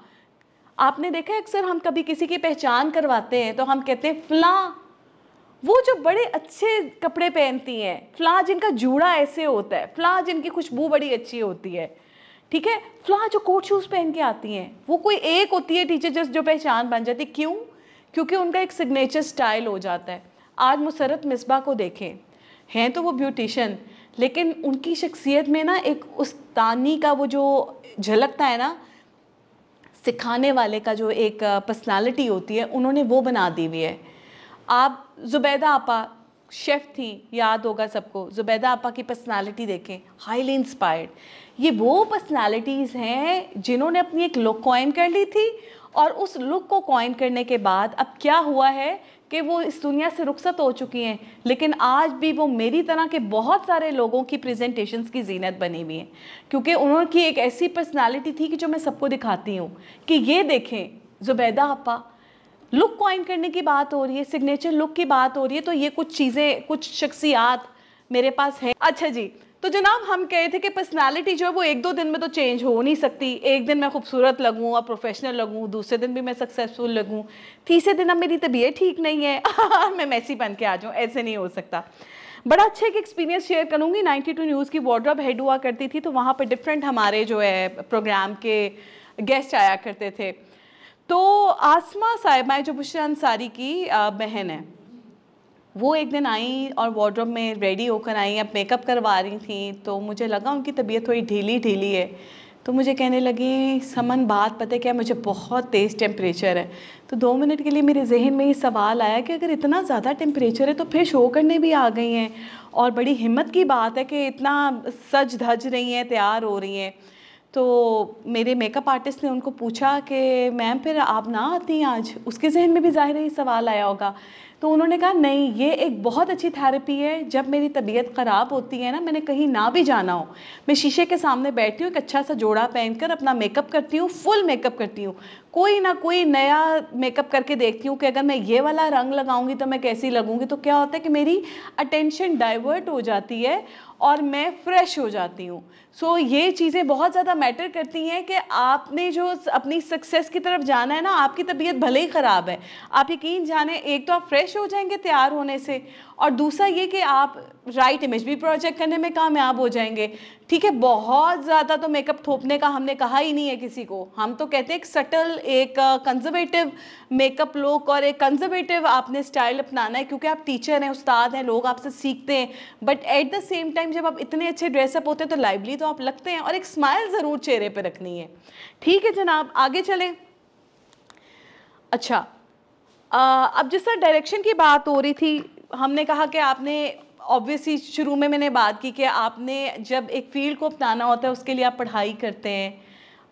आपने देखा अक्सर हम कभी किसी की पहचान करवाते हैं तो हम कहते हैं फला वो जो बड़े अच्छे कपड़े पहनती हैं फ्ला जिनका जूड़ा ऐसे होता है फ्ला जिनकी खुशबू बड़ी अच्छी होती है ठीक है फ्ला जो कोट शूज़ पहन के आती हैं वो कोई एक होती है टीचर जस्ट जो पहचान बन जाती क्यों क्योंकि उनका एक सिग्नेचर स्टाइल हो जाता है आज मुसरत मिसबा को देखें हैं तो वो ब्यूटिशन लेकिन उनकी शख्सियत में ना एक उस तानी का वो जो झलकता है ना सिखाने वाले का जो एक पर्सनालिटी होती है उन्होंने वो बना दी हुई है आप जुबैदा आपा शेफ़ थी याद होगा सबको जुबैदा आपा की पर्सनालिटी देखें हाईली इंस्पायर्ड ये वो पर्सनालिटीज़ हैं जिन्होंने अपनी एक लुक कॉइन कर ली थी और उस लुक को कॉइन करने के बाद अब क्या हुआ है कि वो इस दुनिया से रुखसत हो चुकी हैं लेकिन आज भी वो मेरी तरह के बहुत सारे लोगों की प्रेजेंटेशंस की जीनत बनी हुई हैं क्योंकि उनकी एक ऐसी पर्सनालिटी थी कि जो मैं सबको दिखाती हूँ कि ये देखें जुबैदा आपा लुक कॉइन करने की बात हो रही है सिग्नेचर लुक की बात हो रही है तो ये कुछ चीज़ें कुछ शख्सियात मेरे पास है अच्छा जी तो जनाब हम कहे थे कि पर्सनालिटी जो है वो एक दो दिन में तो चेंज हो नहीं सकती एक दिन मैं खूबसूरत लगूँ और प्रोफेशनल लगूँ दूसरे दिन भी मैं सक्सेसफुल लगूँ तीसरे दिन अब मेरी तबीयत ठीक नहीं है मैं मैसी बन के आ जाऊँ ऐसे नहीं हो सकता बड़ा अच्छे एक एक्सपीरियंस शेयर करूँगी टू न्यूज़ की वार्ड्रॉप हेड हुआ करती थी तो वहाँ पर डिफरेंट हमारे जो है प्रोग्राम के गेस्ट आया करते थे तो आसमा साहिबा जो बुशरा अंसारी की बहन है वो एक दिन आई और वार्ड्रोब में रेडी होकर आई अब मेकअप करवा रही थी तो मुझे लगा उनकी तबीयत थोड़ी ढीली ढीली है तो मुझे कहने लगी समन बात पता है क्या मुझे बहुत तेज़ टेम्परेचर है तो दो मिनट के लिए मेरे जहन में ये सवाल आया कि अगर इतना ज़्यादा टेम्परेचर है तो फिर शो करने भी आ गई हैं और बड़ी हिम्मत की बात है कि इतना सज धज रही हैं तैयार हो रही हैं तो मेरे मेकअप आर्टिस्ट ने उनको पूछा कि मैम फिर आप ना आती आज उसके जहन में भी जाहिर ही सवाल आया होगा तो उन्होंने कहा नहीं ये एक बहुत अच्छी थेरेपी है जब मेरी तबीयत ख़राब होती है ना मैंने कहीं ना भी जाना हो मैं शीशे के सामने बैठती हूँ एक अच्छा सा जोड़ा पहनकर अपना मेकअप करती हूँ फुल मेकअप करती हूँ कोई ना कोई नया मेकअप करके देखती हूँ कि अगर मैं ये वाला रंग लगाऊंगी तो मैं कैसी लगूंगी तो क्या होता है कि मेरी अटेंशन डाइवर्ट हो जाती है और मैं फ्रेश हो जाती हूँ सो so, ये चीज़ें बहुत ज़्यादा मैटर करती हैं कि आपने जो अपनी सक्सेस की तरफ जाना है ना आपकी तबीयत भले ही ख़राब है आप यकीन जाने एक तो आप फ्रेश हो जाएंगे तैयार होने से और दूसरा ये कि आप राइट इमेज भी प्रोजेक्ट करने में कामयाब हो जाएंगे ठीक है बहुत ज़्यादा तो मेकअप थोपने का हमने कहा ही नहीं है किसी को हम तो कहते हैं एक सटल एक कंजर्वेटिव मेकअप लुक और एक कंजर्वेटिव आपने स्टाइल अपनाना है क्योंकि आप टीचर हैं उस्ताद हैं लोग आपसे सीखते हैं but at the same time जब आप इतने अच्छे ड्रेसअप होते हैं तो लाइवली तो आप लगते हैं और एक स्माइल ज़रूर चेहरे पर रखनी है ठीक है जनाब आगे चलें अच्छा आ, uh, अब जिस तरह डायरेक्शन की बात हो रही थी हमने कहा कि आपने ऑब्वियसली शुरू में मैंने बात की कि आपने जब एक फील्ड को अपनाना होता है उसके लिए आप पढ़ाई करते हैं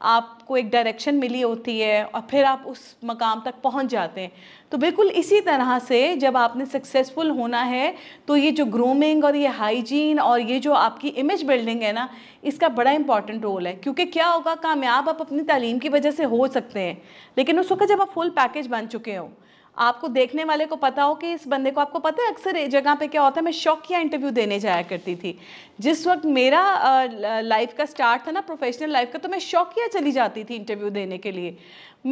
आपको एक डायरेक्शन मिली होती है और फिर आप उस मकाम तक पहुंच जाते हैं तो बिल्कुल इसी तरह से जब आपने सक्सेसफुल होना है तो ये जो ग्रूमिंग और ये हाइजीन और ये जो आपकी इमेज बिल्डिंग है ना इसका बड़ा इंपॉर्टेंट रोल है क्योंकि क्या होगा कामयाब आप अपनी तालीम की वजह से हो सकते हैं लेकिन उस वक्त जब आप फुल पैकेज बन चुके हों आपको देखने वाले को पता हो कि इस बंदे को आपको पता है अक्सर जगह पे क्या होता है मैं शौकिया इंटरव्यू देने जाया करती थी जिस वक्त मेरा लाइफ का स्टार्ट था ना प्रोफेशनल लाइफ का तो मैं शौकिया चली जाती थी इंटरव्यू देने के लिए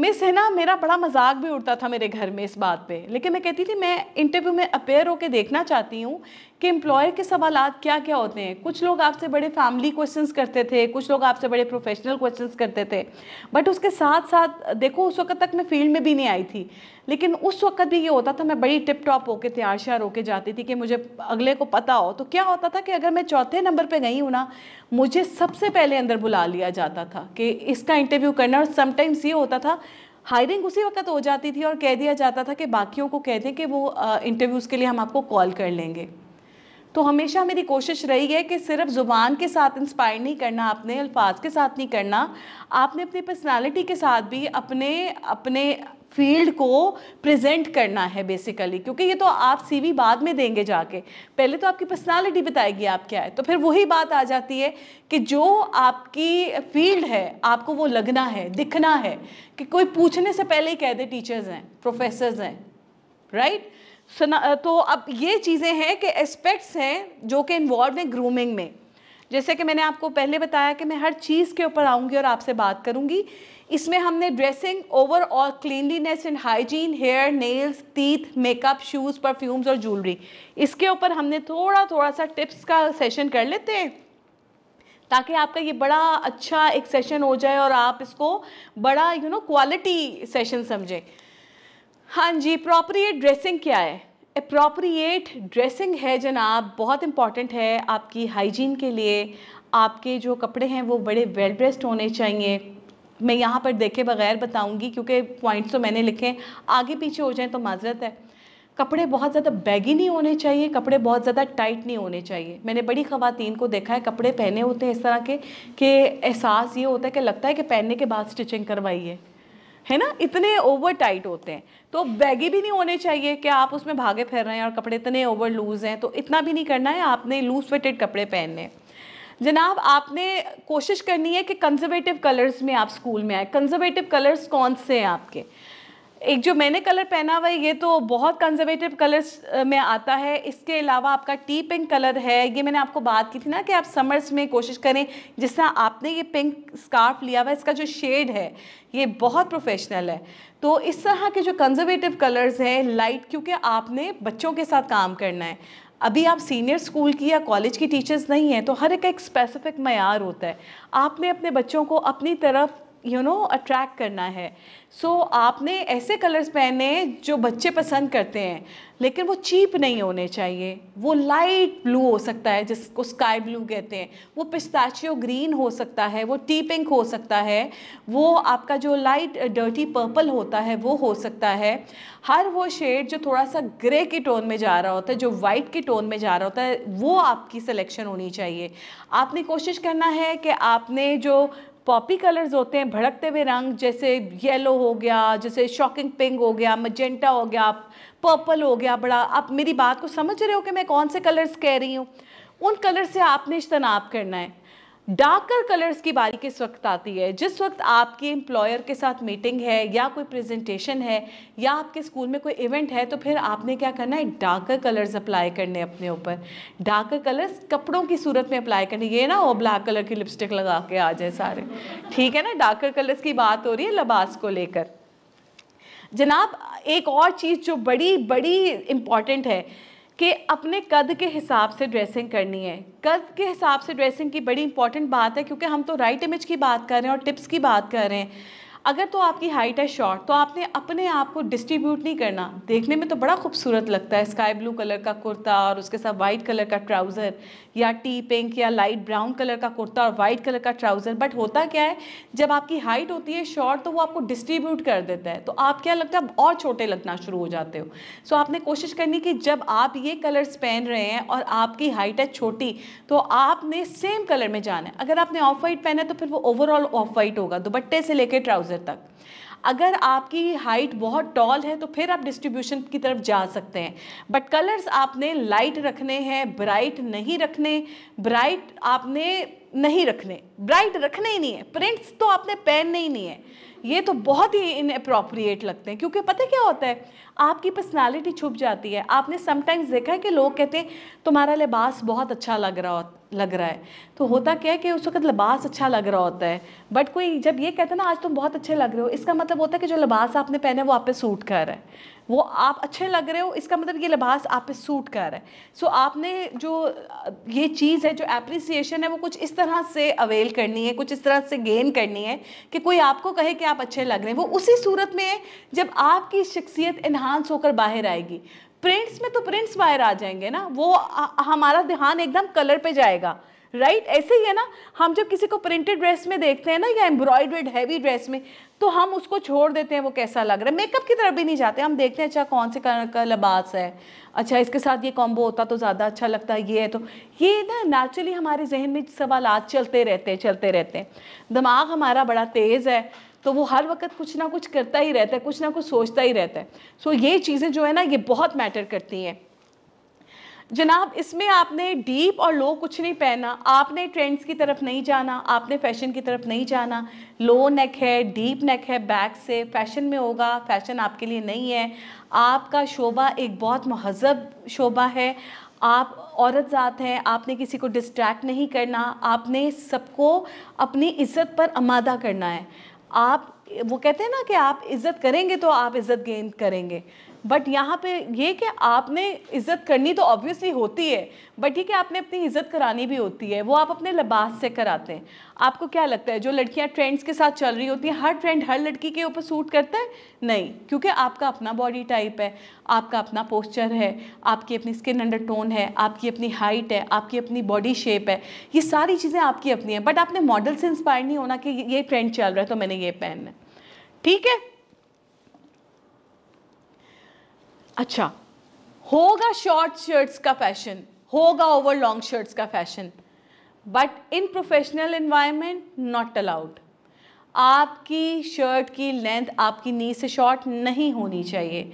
मिस है ना मेरा बड़ा मजाक भी उड़ता था मेरे घर में इस बात पे लेकिन मैं कहती थी मैं इंटरव्यू में अपेयर होकर देखना चाहती हूँ कि एम्प्लॉयर के सवाल क्या क्या होते हैं कुछ लोग आपसे बड़े फैमिली क्वेश्चंस करते थे कुछ लोग आपसे बड़े प्रोफेशनल क्वेश्चंस करते थे बट उसके साथ साथ देखो उस वक्त तक मैं फील्ड में भी नहीं आई थी लेकिन उस वक्त भी ये होता था मैं बड़ी टिप टॉप होके तैयार श्यार होके जाती थी कि मुझे अगले को पता हो तो क्या होता था कि अगर मैं चौथे नंबर पर गई हूँ ना मुझे सबसे पहले अंदर बुला लिया जाता था कि इसका इंटरव्यू करना और समटाइम्स ये होता था हायरिंग उसी वक्त हो जाती थी और कह दिया जाता था कि बाकियों को कह दें कि वो इंटरव्यूज़ के लिए हम आपको कॉल कर लेंगे तो हमेशा मेरी कोशिश रही है कि सिर्फ ज़ुबान के साथ इंस्पायर नहीं करना अपने अल्फाज के साथ नहीं करना आपने अपनी पर्सनालिटी के साथ भी अपने अपने फील्ड को प्रेजेंट करना है बेसिकली क्योंकि ये तो आप सीवी बाद में देंगे जाके पहले तो आपकी पर्सनालिटी बताएगी आप क्या है तो फिर वही बात आ जाती है कि जो आपकी फील्ड है आपको वो लगना है दिखना है कि कोई पूछने से पहले ही कह दे टीचर्स हैं प्रोफेसर्स हैं राइट right? सुना तो अब ये चीज़ें हैं कि एस्पेक्ट्स हैं जो कि इन्वॉल्व हैं ग्रूमिंग में जैसे कि मैंने आपको पहले बताया कि मैं हर चीज़ के ऊपर आऊँगी और आपसे बात करूँगी इसमें हमने dressing overall cleanliness and hygiene hair nails teeth makeup shoes perfumes और ज्वेलरी इसके ऊपर हमने थोड़ा थोड़ा सा टिप्स का सेशन कर लेते हैं ताकि आपका ये बड़ा अच्छा एक सेशन हो जाए और आप इसको बड़ा यू नो क्वालिटी सेशन समझें हाँ जी अप्रोप्रिएट ड्रेसिंग क्या है अप्रोप्रिएट ड्रेसिंग है जनाब बहुत इम्पॉर्टेंट है आपकी हाइजीन के लिए आपके जो कपड़े हैं वो बड़े वेल ड्रेस्ड होने चाहिए मैं यहाँ पर देखे बगैर बताऊँगी क्योंकि पॉइंट्स तो मैंने लिखे आगे पीछे हो जाएँ तो माजरत है कपड़े बहुत ज़्यादा बैगी नहीं होने चाहिए कपड़े बहुत ज़्यादा टाइट नहीं होने चाहिए मैंने बड़ी ख़वातीन को देखा है कपड़े पहने होते हैं इस तरह के कि एहसास ये होता है कि लगता है कि पहनने के बाद स्टिचिंग करवाइए है ना इतने ओवर टाइट होते हैं तो बैगी भी नहीं होने चाहिए कि आप उसमें भागे फिर रहे हैं और कपड़े इतने ओवर लूज़ हैं तो इतना भी नहीं करना है आपने लूज़ फिटेड कपड़े पहनने जनाब आपने कोशिश करनी है कि कंजर्वेटिव कलर्स में आप स्कूल में आए कंजर्वेटिव कलर्स कौन से हैं आपके एक जो मैंने कलर पहना हुआ है ये तो बहुत कंजर्वेटिव कलर्स में आता है इसके अलावा आपका टी पिंक कलर है ये मैंने आपको बात की थी ना कि आप समर्स में कोशिश करें जिस तरह आपने ये पिंक स्कार्फ लिया हुआ है इसका जो शेड है ये बहुत प्रोफेशनल है तो इस तरह के जो कंजर्वेटिव कलर्स हैं लाइट क्योंकि आपने बच्चों के साथ काम करना है अभी आप सीनियर स्कूल की या कॉलेज की टीचर्स नहीं हैं तो हर एक एक स्पेसिफिक मैार होता है आपने अपने बच्चों को अपनी तरफ यू नो अट्रैक्ट करना है सो so, आपने ऐसे कलर्स पहने जो बच्चे पसंद करते हैं लेकिन वो चीप नहीं होने चाहिए वो लाइट ब्लू हो सकता है जिसको स्काई ब्लू कहते हैं वो पिस्ताचियो ग्रीन हो सकता है वो टी पिंक हो सकता है वो आपका जो लाइट डर्टी पर्पल होता है वो हो सकता है हर वो शेड जो थोड़ा सा ग्रे के टोन में जा रहा होता है जो वाइट के टोन में जा रहा होता है वो आपकी सिलेक्शन होनी चाहिए आपने कोशिश करना है कि आपने जो पॉपी कलर्स होते हैं भड़कते हुए रंग जैसे येलो हो गया जैसे शॉकिंग पिंक हो गया मजेंटा हो गया पर्पल हो गया बड़ा आप मेरी बात को समझ रहे हो कि मैं कौन से कलर्स कह रही हूँ उन कलर से आपने इज्तनाब करना है डार्कर कलर्स की बारी किस वक्त आती है जिस वक्त आपके एम्प्लॉयर के साथ मीटिंग है या कोई प्रेजेंटेशन है या आपके स्कूल में कोई इवेंट है तो फिर आपने क्या करना है डार्कर कलर्स अप्लाई करने अपने ऊपर डार्कर कलर्स कपड़ों की सूरत में अप्लाई करने ये ना वो ब्लैक कलर की लिपस्टिक लगा के आ जाए सारे ठीक है ना डार्कर कलर्स की बात हो रही है लबास को लेकर जनाब एक और चीज़ जो बड़ी बड़ी इम्पॉर्टेंट है कि अपने कद के हिसाब से ड्रेसिंग करनी है कद के हिसाब से ड्रेसिंग की बड़ी इंपॉर्टेंट बात है क्योंकि हम तो राइट इमेज की बात कर रहे हैं और टिप्स की बात कर रहे हैं अगर तो आपकी हाइट है शॉर्ट तो आपने अपने आप को डिस्ट्रीब्यूट नहीं करना देखने में तो बड़ा खूबसूरत लगता है स्काई ब्लू कलर का कुर्ता और उसके साथ वाइट कलर का ट्राउज़र या टी पिंक या लाइट ब्राउन कलर का कुर्ता और वाइट कलर का ट्राउज़र बट होता क्या है जब आपकी हाइट होती है शॉर्ट तो वो आपको डिस्ट्रीब्यूट कर देता है तो आप क्या लगता है और छोटे लगना शुरू हो जाते हो सो so, आपने कोशिश करनी कि जब आप ये कलर्स पहन रहे हैं और आपकी हाइट है छोटी तो आपने सेम कलर में जाना है अगर आपने ऑफ वाइट पहना है तो फिर वो ओवरऑल ऑफ वाइट होगा दुपट्टे से लेकर ट्राउज़र तक अगर आपकी हाइट बहुत टॉल है तो फिर आप डिस्ट्रीब्यूशन की तरफ जा सकते हैं बट कलर्स आपने लाइट रखने हैं ब्राइट नहीं रखने ब्राइट आपने नहीं रखने ब्राइट रखने ही नहीं है प्रिंट्स तो आपने पहनने ही नहीं है ये तो बहुत ही इनअप्रोप्रिएट लगते हैं क्योंकि पता क्या होता है आपकी पर्सनालिटी छुप जाती है आपने समटाइम्स देखा है कि लोग कहते हैं तुम्हारा लिबास बहुत अच्छा लग रहा होता लग रहा है तो होता क्या है कि उस वक्त लिबास अच्छा लग रहा होता है बट कोई जब ये कहता है ना आज तुम बहुत अच्छे लग रहे हो इसका मतलब होता है कि जो लिबास आपने पहने वो आप पे सूट कर रहा है वो आप अच्छे लग रहे हो इसका मतलब ये लिबास आप पे सूट कर रहा है सो आपने जो ये चीज़ है जो एप्रिसिएशन है वो कुछ इस तरह से अवेल करनी है कुछ इस तरह से गेन करनी है कि कोई आपको कहे कि आप अच्छे लग रहे हैं वो उसी सूरत में है जब आपकी शख्सियत इन्हांस होकर बाहर आएगी प्रिंट्स में तो प्रिंट्स बाहर आ जाएंगे ना वो हमारा ध्यान एकदम कलर पे जाएगा राइट right? ऐसे ही है ना हम जब किसी को प्रिंटेड ड्रेस में देखते हैं ना या एम्ब्रॉयड्रेड हैवी ड्रेस में तो हम उसको छोड़ देते हैं वो कैसा लग रहा है मेकअप की तरफ भी नहीं जाते हम देखते हैं अच्छा कौन से कलर का लबास है अच्छा इसके साथ ये कॉम्बो होता तो ज़्यादा अच्छा लगता है ये है तो ये ना नेचुरली हमारे जहन में सवाल चलते रहते हैं चलते रहते हैं दिमाग हमारा बड़ा तेज़ है तो वो हर वक्त कुछ ना कुछ करता ही रहता है कुछ ना कुछ सोचता ही रहता है सो so, ये चीज़ें जो है ना ये बहुत मैटर करती हैं जनाब इसमें आपने डीप और लो कुछ नहीं पहना आपने ट्रेंड्स की तरफ नहीं जाना आपने फैशन की तरफ नहीं जाना लो नेक है डीप नेक है बैक से फैशन में होगा फैशन आपके लिए नहीं है आपका शोबा एक बहुत महजब शोबा है आप औरत ज़ात हैं आपने किसी को डिस्ट्रैक्ट नहीं करना आपने सबको अपनी इज़्ज़त पर आमादा करना है आप वो कहते हैं ना कि आप इज़्ज़त करेंगे तो आप इज़्ज़त गेन करेंगे बट यहाँ पे ये कि आपने इज़्ज़त करनी तो ऑब्वियसली होती है बट ये कि आपने अपनी इज़्ज़त करानी भी होती है वो आप अपने लिबास से कराते हैं आपको क्या लगता है जो लड़कियाँ ट्रेंड्स के साथ चल रही होती हैं हर ट्रेंड हर लड़की के ऊपर सूट करता है नहीं क्योंकि आपका अपना बॉडी टाइप है आपका अपना पोस्चर है आपकी अपनी स्किन अंडर टोन है आपकी अपनी हाइट है आपकी अपनी बॉडी शेप है ये सारी चीज़ें आपकी अपनी हैं बट आपने मॉडल से इंस्पायर नहीं होना कि ये ट्रेंड चल रहा है तो मैंने ये पहनना है ठीक है अच्छा होगा शॉर्ट शर्ट्स का फैशन होगा ओवर लॉन्ग शर्ट्स का fashion but in professional environment not allowed आपकी शर्ट की लेंथ आपकी नी से शॉर्ट नहीं होनी चाहिए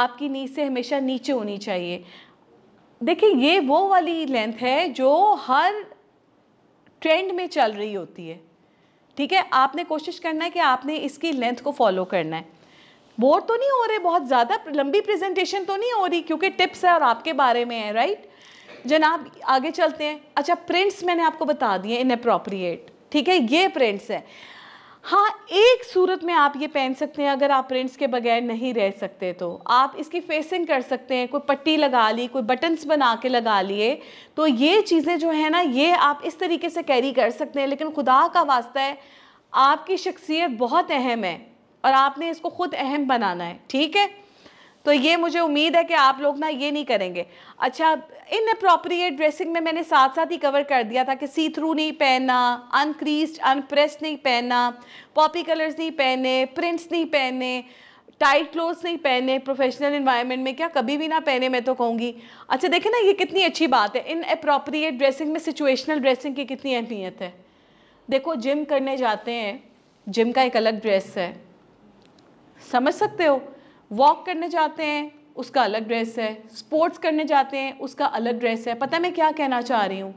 आपकी नी से हमेशा नीचे होनी चाहिए देखिए ये वो वाली लेंथ है जो हर ट्रेंड में चल रही होती है ठीक है आपने कोशिश करना है कि आपने इसकी लेंथ को फॉलो करना है बोर तो नहीं हो रहे बहुत ज़्यादा लंबी प्रेजेंटेशन तो नहीं हो रही क्योंकि टिप्स है और आपके बारे में है राइट जनाब आगे चलते हैं अच्छा प्रिंट्स मैंने आपको बता दिए इन अप्रोप्रिएट ठीक है ये प्रिंट्स है हाँ एक सूरत में आप ये पहन सकते हैं अगर आप प्रिंट्स के बगैर नहीं रह सकते तो आप इसकी फेसिंग कर सकते हैं कोई पट्टी लगा ली कोई बटन्स बना के लगा लिए तो ये चीज़ें जो है ना ये आप इस तरीके से कैरी कर सकते हैं लेकिन खुदा का वास्ता है आपकी शख्सियत बहुत अहम है और आपने इसको ख़ुद अहम बनाना है ठीक है तो ये मुझे उम्मीद है कि आप लोग ना ये नहीं करेंगे अच्छा इन अप्रोप्रिएट ड्रेसिंग में मैंने साथ साथ ही कवर कर दिया था कि सी थ्रू नहीं पहनना अनक्रीज अनप्रेस नहीं पहनना पॉपी कलर्स नहीं पहने प्रिंट्स नहीं पहने टाइट क्लोथ्स नहीं पहने प्रोफेशनल इन्वायरमेंट में क्या कभी भी ना पहने मैं तो कहूँगी अच्छा देखें ना ये कितनी अच्छी बात है इन अप्रोप्रिएट ड्रेसिंग में सिचुएशनल ड्रेसिंग की कितनी अहमियत है देखो जिम करने जाते हैं जिम का एक अलग ड्रेस है समझ सकते हो वॉक करने जाते हैं उसका अलग ड्रेस है स्पोर्ट्स करने जाते हैं उसका अलग ड्रेस है पता है मैं क्या कहना चाह रही हूँ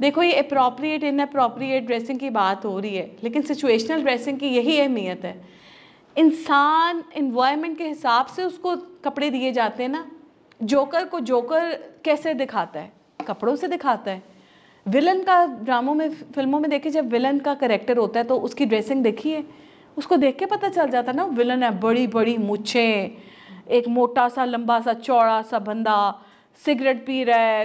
देखो ये अप्रोप्रिएट इन अप्रोप्रिएट ड्रेसिंग की बात हो रही है लेकिन सिचुएशनल ड्रेसिंग की यही अहमियत है इंसान इन्वायरमेंट के हिसाब से उसको कपड़े दिए जाते हैं ना जोकर को जोकर कैसे दिखाता है कपड़ों से दिखाता है विलन का ड्रामों में फिल्मों में देखिए जब विलन का करेक्टर होता है तो उसकी ड्रेसिंग देखिए उसको देख के पता चल जाता है ना विलन है बड़ी बड़ी मुछें एक मोटा सा लंबा सा चौड़ा सा बंदा सिगरेट पी रहा है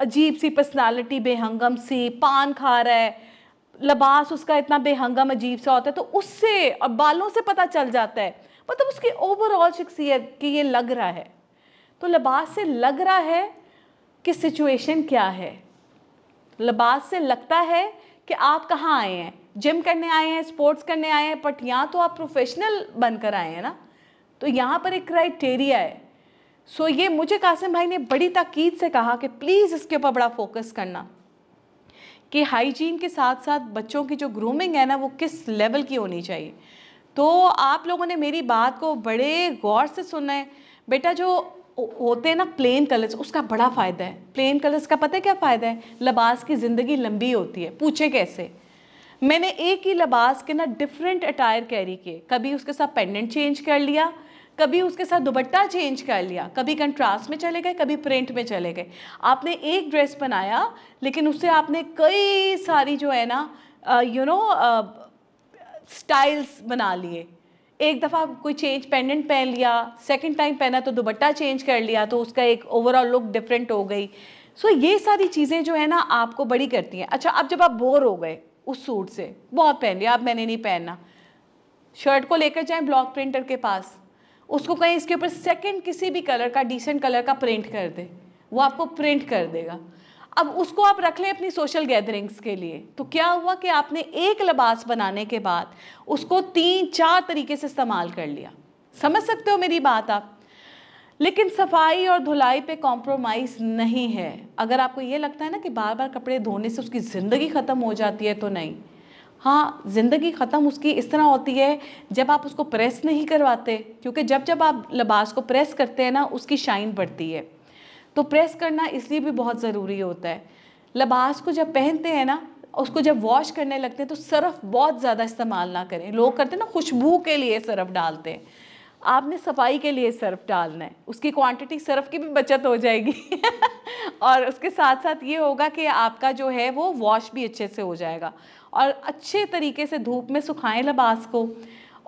अजीब सी पर्सनालिटी बेहंगम सी पान खा रहा है लबास उसका इतना बेहंगम अजीब सा होता है तो उससे और बालों से पता चल जाता है मतलब उसकी ओवरऑल शख्सियत कि ये लग रहा है तो लबास से लग रहा है कि सिचुएशन क्या है लबास से लगता है कि आप कहाँ आए हैं जिम करने आए हैं स्पोर्ट्स करने आए हैं बट यहाँ तो आप प्रोफेशनल बनकर आए हैं ना तो यहाँ पर एक क्राइटेरिया है सो ये मुझे कासिम भाई ने बड़ी ताकीद से कहा कि प्लीज़ इसके ऊपर बड़ा फोकस करना कि हाइजीन के साथ साथ बच्चों की जो ग्रूमिंग है ना वो किस लेवल की होनी चाहिए तो आप लोगों ने मेरी बात को बड़े गौर से सुना है बेटा जो होते हैं ना प्लेन कलर्स उसका बड़ा फ़ायदा है प्लेन कलर्स का पता है क्या फ़ायदा है लबास की ज़िंदगी लंबी होती है पूछे कैसे मैंने एक ही लबास के ना डिफरेंट अटायर कैरी किए कभी उसके साथ पेंडेंट चेंज कर लिया कभी उसके साथ दुबट्टा चेंज कर लिया कभी कंट्रास्ट में चले गए कभी प्रिंट में चले गए आपने एक ड्रेस बनाया लेकिन उससे आपने कई सारी जो है ना यू नो स्टाइल्स बना लिए एक दफ़ा कोई चेंज पेंडेंट पहन लिया सेकंड टाइम पहना तो दुबट्टा चेंज कर लिया तो उसका एक ओवरऑल लुक डिफरेंट हो गई सो so, ये सारी चीज़ें जो है ना आपको बड़ी करती हैं अच्छा अब जब आप बोर हो गए उस सूट से बहुत पहन लिया अब मैंने नहीं पहनना शर्ट को लेकर जाएं ब्लॉक प्रिंटर के पास उसको कहीं इसके ऊपर सेकंड किसी भी कलर का डिसेंट कलर का प्रिंट कर दे वो आपको प्रिंट कर देगा अब उसको आप रख लें अपनी सोशल गैदरिंग्स के लिए तो क्या हुआ कि आपने एक लिबास बनाने के बाद उसको तीन चार तरीके से इस्तेमाल कर लिया समझ सकते हो मेरी बात आप लेकिन सफाई और धुलाई पे कॉम्प्रोमाइज़ नहीं है अगर आपको ये लगता है ना कि बार बार कपड़े धोने से उसकी ज़िंदगी ख़त्म हो जाती है तो नहीं हाँ ज़िंदगी ख़त्म उसकी इस तरह होती है जब आप उसको प्रेस नहीं करवाते क्योंकि जब जब आप लिबास को प्रेस करते हैं ना उसकी शाइन बढ़ती है तो प्रेस करना इसलिए भी बहुत ज़रूरी होता है लिबास को जब पहनते हैं ना उसको जब वॉश करने लगते हैं तो सर्फ बहुत ज़्यादा इस्तेमाल ना करें लोग करते हैं ना खुशबू के लिए सर्फ डालते हैं आपने सफाई के लिए सर्फ डालना है उसकी क्वांटिटी सर्फ की भी बचत हो जाएगी और उसके साथ साथ ये होगा कि आपका जो है वो वॉश भी अच्छे से हो जाएगा और अच्छे तरीके से धूप में सुखाएं लबास को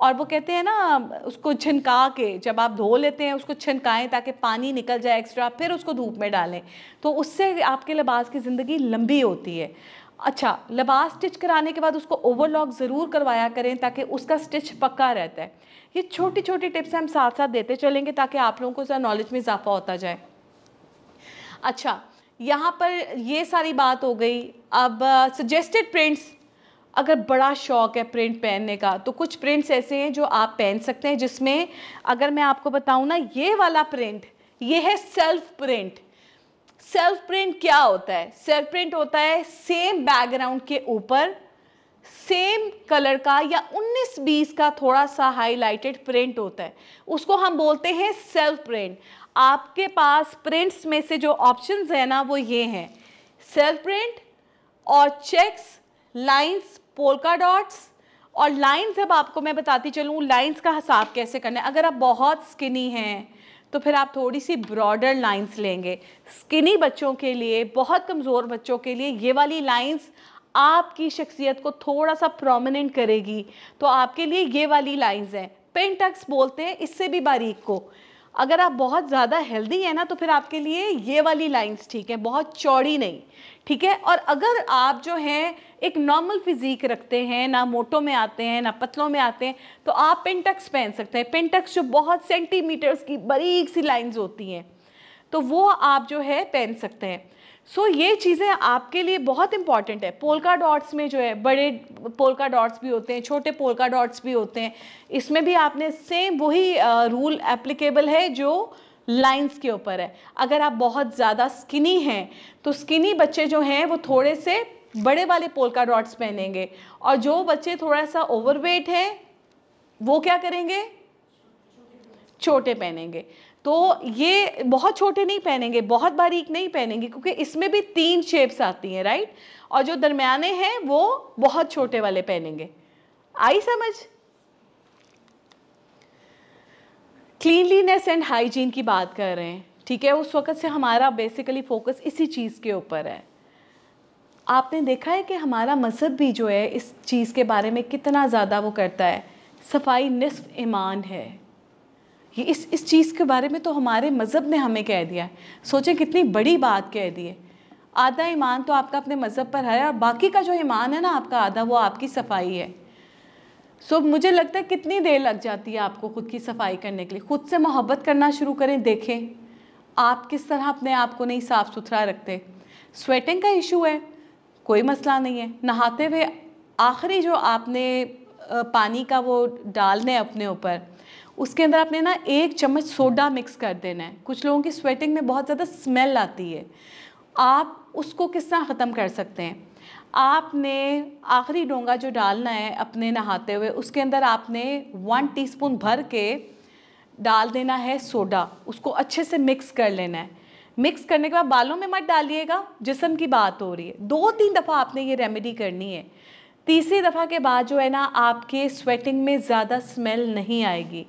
और वो कहते हैं ना उसको छिनका के जब आप धो लेते हैं उसको छिनकाएं ताकि पानी निकल जाए एक्स्ट्रा फिर उसको धूप में डालें तो उससे आपके लिबास की ज़िंदगी लंबी होती है अच्छा लिबास स्टिच कराने के बाद उसको ओवरलॉक ज़रूर करवाया करें ताकि उसका स्टिच पक्का रहता है ये छोटी छोटी टिप्स हम साथ साथ देते चलेंगे ताकि आप लोगों को नॉलेज में इजाफा होता जाए अच्छा यहाँ पर ये सारी बात हो गई अब सजेस्टेड uh, प्रिंट्स अगर बड़ा शौक है प्रिंट पहनने का तो कुछ प्रिंट्स ऐसे हैं जो आप पहन सकते हैं जिसमें अगर मैं आपको बताऊँ ना ये वाला प्रिंट ये है सेल्फ प्रिंट सेल्फ प्रिंट क्या होता है सेल्फ प्रिंट होता है सेम बैकग्राउंड के ऊपर सेम कलर का या 19-20 का थोड़ा सा हाईलाइटेड प्रिंट होता है उसको हम बोलते हैं सेल्फ प्रिंट आपके पास प्रिंट्स में से जो ऑप्शंस है ना वो ये हैं सेल्फ प्रिंट और चेक्स लाइंस पोलका डॉट्स और लाइंस अब आपको मैं बताती चलूँ लाइंस का हिसाब कैसे करना है अगर आप बहुत स्किनी हैं तो फिर आप थोड़ी सी ब्रॉडर लाइंस लेंगे स्किनी बच्चों के लिए बहुत कमज़ोर बच्चों के लिए ये वाली लाइंस आपकी शख्सियत को थोड़ा सा प्रोमिनेंट करेगी तो आपके लिए ये वाली लाइंस हैं पेंटक्स बोलते हैं इससे भी बारीक को अगर आप बहुत ज़्यादा हेल्दी हैं ना तो फिर आपके लिए ये वाली लाइंस ठीक है बहुत चौड़ी नहीं ठीक है और अगर आप जो हैं एक नॉर्मल फिजीक रखते हैं ना मोटों में आते हैं ना पतलों में आते हैं तो आप पेंटक्स पहन सकते हैं पेंटक्स जो बहुत सेंटीमीटर्स की बारीक सी लाइंस होती हैं तो वो आप जो है पहन सकते हैं सो so, ये चीज़ें आपके लिए बहुत इंपॉर्टेंट है पोलका डॉट्स में जो है बड़े पोलका डॉट्स भी होते हैं छोटे पोलका डॉट्स भी होते हैं इसमें भी आपने सेम वही रूल एप्लीकेबल है जो लाइंस के ऊपर है अगर आप बहुत ज़्यादा स्किनी हैं तो स्किनी बच्चे जो हैं वो थोड़े से बड़े वाले पोलका डॉट्स पहनेंगे और जो बच्चे थोड़ा सा ओवरवेट हैं वो क्या करेंगे छोटे पहनेंगे तो ये बहुत छोटे नहीं पहनेंगे बहुत बारीक नहीं पहनेंगे क्योंकि इसमें भी तीन शेप्स आती हैं राइट और जो दरमियाने हैं वो बहुत छोटे वाले पहनेंगे आई समझ क्लीनलीनेस एंड हाइजीन की बात कर रहे हैं ठीक है उस वक़्त से हमारा बेसिकली फोकस इसी चीज़ के ऊपर है आपने देखा है कि हमारा मज़हब भी जो है इस चीज़ के बारे में कितना ज़्यादा वो करता है सफाई निसफ ईमान है ये इस इस चीज़ के बारे में तो हमारे मज़हब ने हमें कह दिया है सोचें कितनी बड़ी बात कह दी है आधा ईमान तो आपका अपने मज़हब पर है और बाकी का जो ईमान है ना आपका आधा वो आपकी सफाई है सो so, मुझे लगता है कितनी देर लग जाती है आपको खुद की सफाई करने के लिए खुद से मोहब्बत करना शुरू करें देखें आप किस तरह अपने आप को नहीं साफ़ सुथरा रखते स्वेटिंग का इशू है कोई मसला नहीं है नहाते हुए आखिरी जो आपने पानी का वो डालने अपने ऊपर उसके अंदर आपने ना एक चम्मच सोडा मिक्स कर देना है कुछ लोगों की स्वेटिंग में बहुत ज़्यादा स्मेल आती है आप उसको किस तरह ख़त्म कर सकते हैं आपने आखिरी डोंगा जो डालना है अपने नहाते हुए उसके अंदर आपने वन टीस्पून भर के डाल देना है सोडा उसको अच्छे से मिक्स कर लेना है मिक्स करने के बाद बालों में मत डालिएगा जिसम की बात हो रही है दो तीन दफ़ा आपने ये रेमेडी करनी है तीसरी दफ़ा के बाद जो है ना आपके स्वेटिंग में ज़्यादा स्मेल नहीं आएगी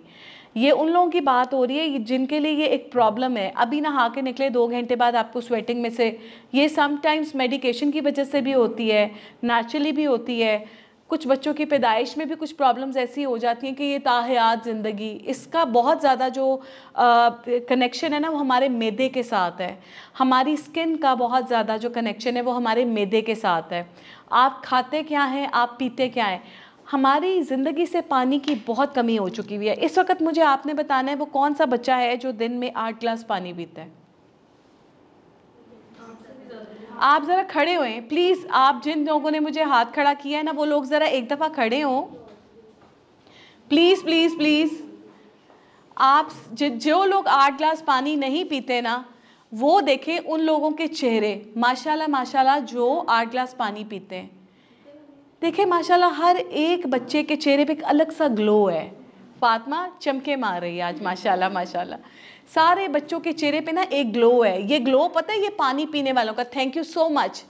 ये उन लोगों की बात हो रही है जिनके लिए ये एक प्रॉब्लम है अभी नहा के निकले दो घंटे बाद आपको स्वेटिंग में से ये समटाइम्स मेडिकेशन की वजह से भी होती है नेचुरली भी होती है कुछ बच्चों की पैदाइश में भी कुछ प्रॉब्लम्स ऐसी हो जाती हैं कि ये ताहयात ज़िंदगी इसका बहुत ज़्यादा जो कनेक्शन है ना वो हमारे मैदे के साथ है हमारी स्किन का बहुत ज़्यादा जो कनेक्शन है वो हमारे मैदे के साथ है आप खाते क्या हैं आप पीते क्या हैं हमारी ज़िंदगी से पानी की बहुत कमी हो चुकी हुई है इस वक्त मुझे आपने बताना है वो कौन सा बच्चा है जो दिन में आठ ग्लास पानी पीता है आप ज़रा खड़े हुए प्लीज़ आप जिन लोगों ने मुझे हाथ खड़ा किया है ना वो लोग ज़रा एक दफ़ा खड़े हों प्लीज़ प्लीज़ प्लीज़ आप जो लोग आठ ग्लास पानी नहीं पीते ना वो देखें उन लोगों के चेहरे माशाल्लाह माशाल्लाह जो आठ ग्लास पानी पीते हैं देखे माशाल्लाह हर एक बच्चे के चेहरे पे एक अलग सा ग्लो है फातमा चमके मार रही है आज माशाल्लाह माशाल्लाह सारे बच्चों के चेहरे पे ना एक ग्लो है ये ग्लो पता है ये पानी पीने वालों का थैंक यू सो मच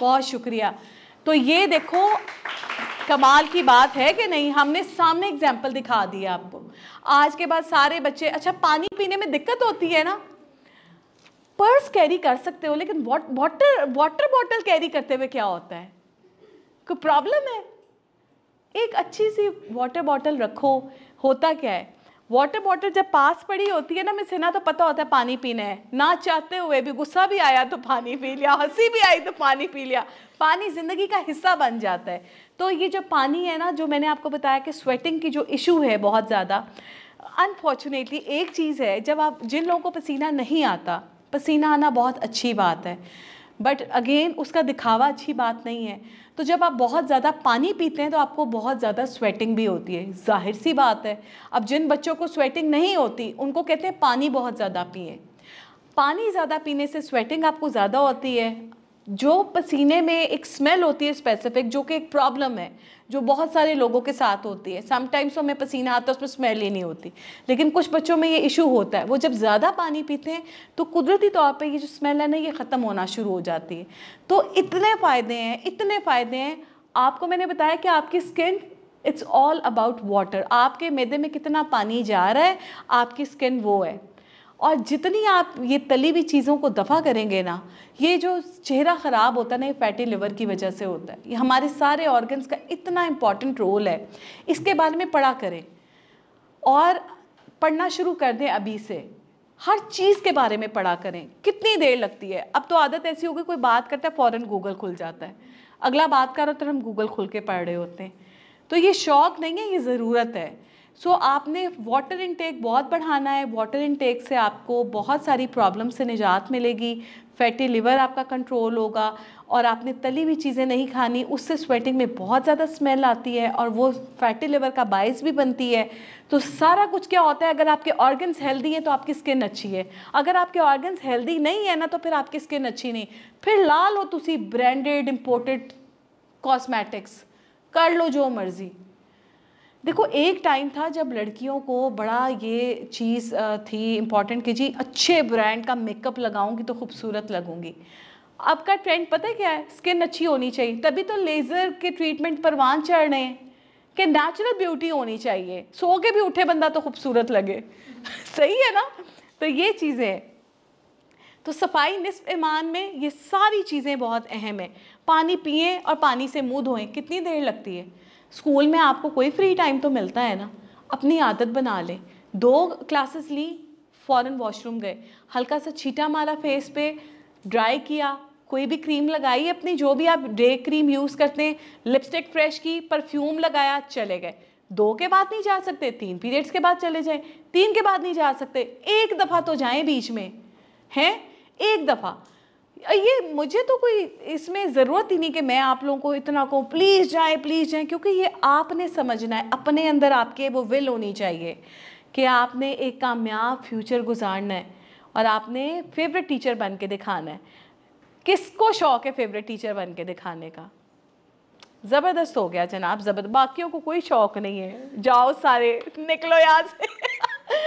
बहुत शुक्रिया तो ये देखो कमाल की बात है कि नहीं हमने सामने एग्जाम्पल दिखा दिया आपको आज के बाद सारे बच्चे अच्छा पानी पीने में दिक्कत होती है ना पर्स कैरी कर सकते हो लेकिन वाटर वाटर बॉटल कैरी करते हुए क्या होता है कोई प्रॉब्लम है एक अच्छी सी वाटर बॉटल रखो होता क्या है वाटर बॉटल जब पास पड़ी होती है ना मैं हिना तो पता होता है पानी पीना है ना चाहते हुए भी गुस्सा भी आया तो पानी पी लिया हंसी भी आई तो पानी पी लिया पानी ज़िंदगी का हिस्सा बन जाता है तो ये जो पानी है ना जो मैंने आपको बताया कि स्वेटिंग की जो इशू है बहुत ज़्यादा अनफॉर्चुनेटली एक चीज़ है जब आप जिन लोगों को पसीना नहीं आता पसीना आना बहुत अच्छी बात है बट अगेन उसका दिखावा अच्छी बात नहीं है तो जब आप बहुत ज़्यादा पानी पीते हैं तो आपको बहुत ज़्यादा स्वेटिंग भी होती है जाहिर सी बात है अब जिन बच्चों को स्वेटिंग नहीं होती उनको कहते हैं पानी बहुत ज़्यादा पिए पानी ज़्यादा पीने से स्वेटिंग आपको ज़्यादा होती है जो पसीने में एक स्मेल होती है स्पेसिफिक जो कि एक प्रॉब्लम है जो बहुत सारे लोगों के साथ होती है समटाइम्स तो हमें पसीना आता है उसमें स्मेल ही नहीं होती लेकिन कुछ बच्चों में ये इशू होता है वो जब ज़्यादा पानी पीते हैं तो कुदरती तौर पे ये जो स्मेल है ना ये ख़त्म होना शुरू हो जाती है तो इतने फ़ायदे हैं इतने फ़ायदे हैं आपको मैंने बताया कि आपकी skin it's all about water आपके मैदे में कितना पानी जा रहा है आपकी स्किन वो है और जितनी आप ये तली हुई चीज़ों को दफ़ा करेंगे ना ये जो चेहरा ख़राब होता है ना ये फैटी लिवर की वजह से होता है ये हमारे सारे ऑर्गन्स का इतना इम्पॉर्टेंट रोल है इसके बारे में पढ़ा करें और पढ़ना शुरू कर दें अभी से हर चीज़ के बारे में पढ़ा करें कितनी देर लगती है अब तो आदत ऐसी हो गई कोई बात करता है फ़ौर गूगल खुल जाता है अगला बात करो तो हम गूगल खुल के पढ़ रहे होते हैं तो ये शौक़ नहीं है ये ज़रूरत है सो so, आपने वाटर इनटेक बहुत बढ़ाना है वाटर इनटेक से आपको बहुत सारी प्रॉब्लम से निजात मिलेगी फैटी लिवर आपका कंट्रोल होगा और आपने तली हुई चीज़ें नहीं खानी उससे स्वेटिंग में बहुत ज़्यादा स्मेल आती है और वो फैटी लिवर का बायस भी बनती है तो सारा कुछ क्या होता है अगर आपके ऑर्गन्स हेल्दी हैं तो आपकी स्किन अच्छी है अगर आपके ऑर्गन्स हेल्दी नहीं है ना तो फिर आपकी स्किन अच्छी नहीं फिर ला लो तुम ब्रांडेड इम्पोर्टेड कॉस्मेटिक्स कर लो जो मर्ज़ी देखो एक टाइम था जब लड़कियों को बड़ा ये चीज़ थी इम्पॉर्टेंट कि जी अच्छे ब्रांड का मेकअप लगाऊंगी तो खूबसूरत लगूंगी अब का ट्रेंड पता है क्या है स्किन अच्छी होनी चाहिए तभी तो लेज़र के ट्रीटमेंट परवान चढ़ रहे हैं कि नेचुरल ब्यूटी होनी चाहिए सो के भी उठे बंदा तो खूबसूरत लगे सही है ना तो ये चीज़ें तो सफाई निसफ ईमान में ये सारी चीज़ें बहुत अहम है पानी पिए और पानी से मुँह धोएं कितनी देर लगती है स्कूल में आपको कोई फ्री टाइम तो मिलता है ना अपनी आदत बना लें दो क्लासेस ली फ़ौरन वॉशरूम गए हल्का सा छीटा मारा फेस पे ड्राई किया कोई भी क्रीम लगाई अपनी जो भी आप डे क्रीम यूज़ करते हैं लिपस्टिक फ्रेश की परफ्यूम लगाया चले गए दो के बाद नहीं जा सकते तीन पीरियड्स के बाद चले जाएं तीन के बाद नहीं जा सकते एक दफ़ा तो जाएं बीच में हैं एक दफ़ा ये मुझे तो कोई इसमें ज़रूरत ही नहीं कि मैं आप लोगों को इतना कहूँ प्लीज़ जाए प्लीज़ जाए क्योंकि ये आपने समझना है अपने अंदर आपके वो विल होनी चाहिए कि आपने एक कामयाब फ्यूचर गुजारना है और आपने फेवरेट टीचर बन के दिखाना है किसको शौक है फेवरेट टीचर बन के दिखाने का ज़बरदस्त हो गया जनाब जबर बाकियों को कोई शौक नहीं है जाओ सारे निकलो यहाँ से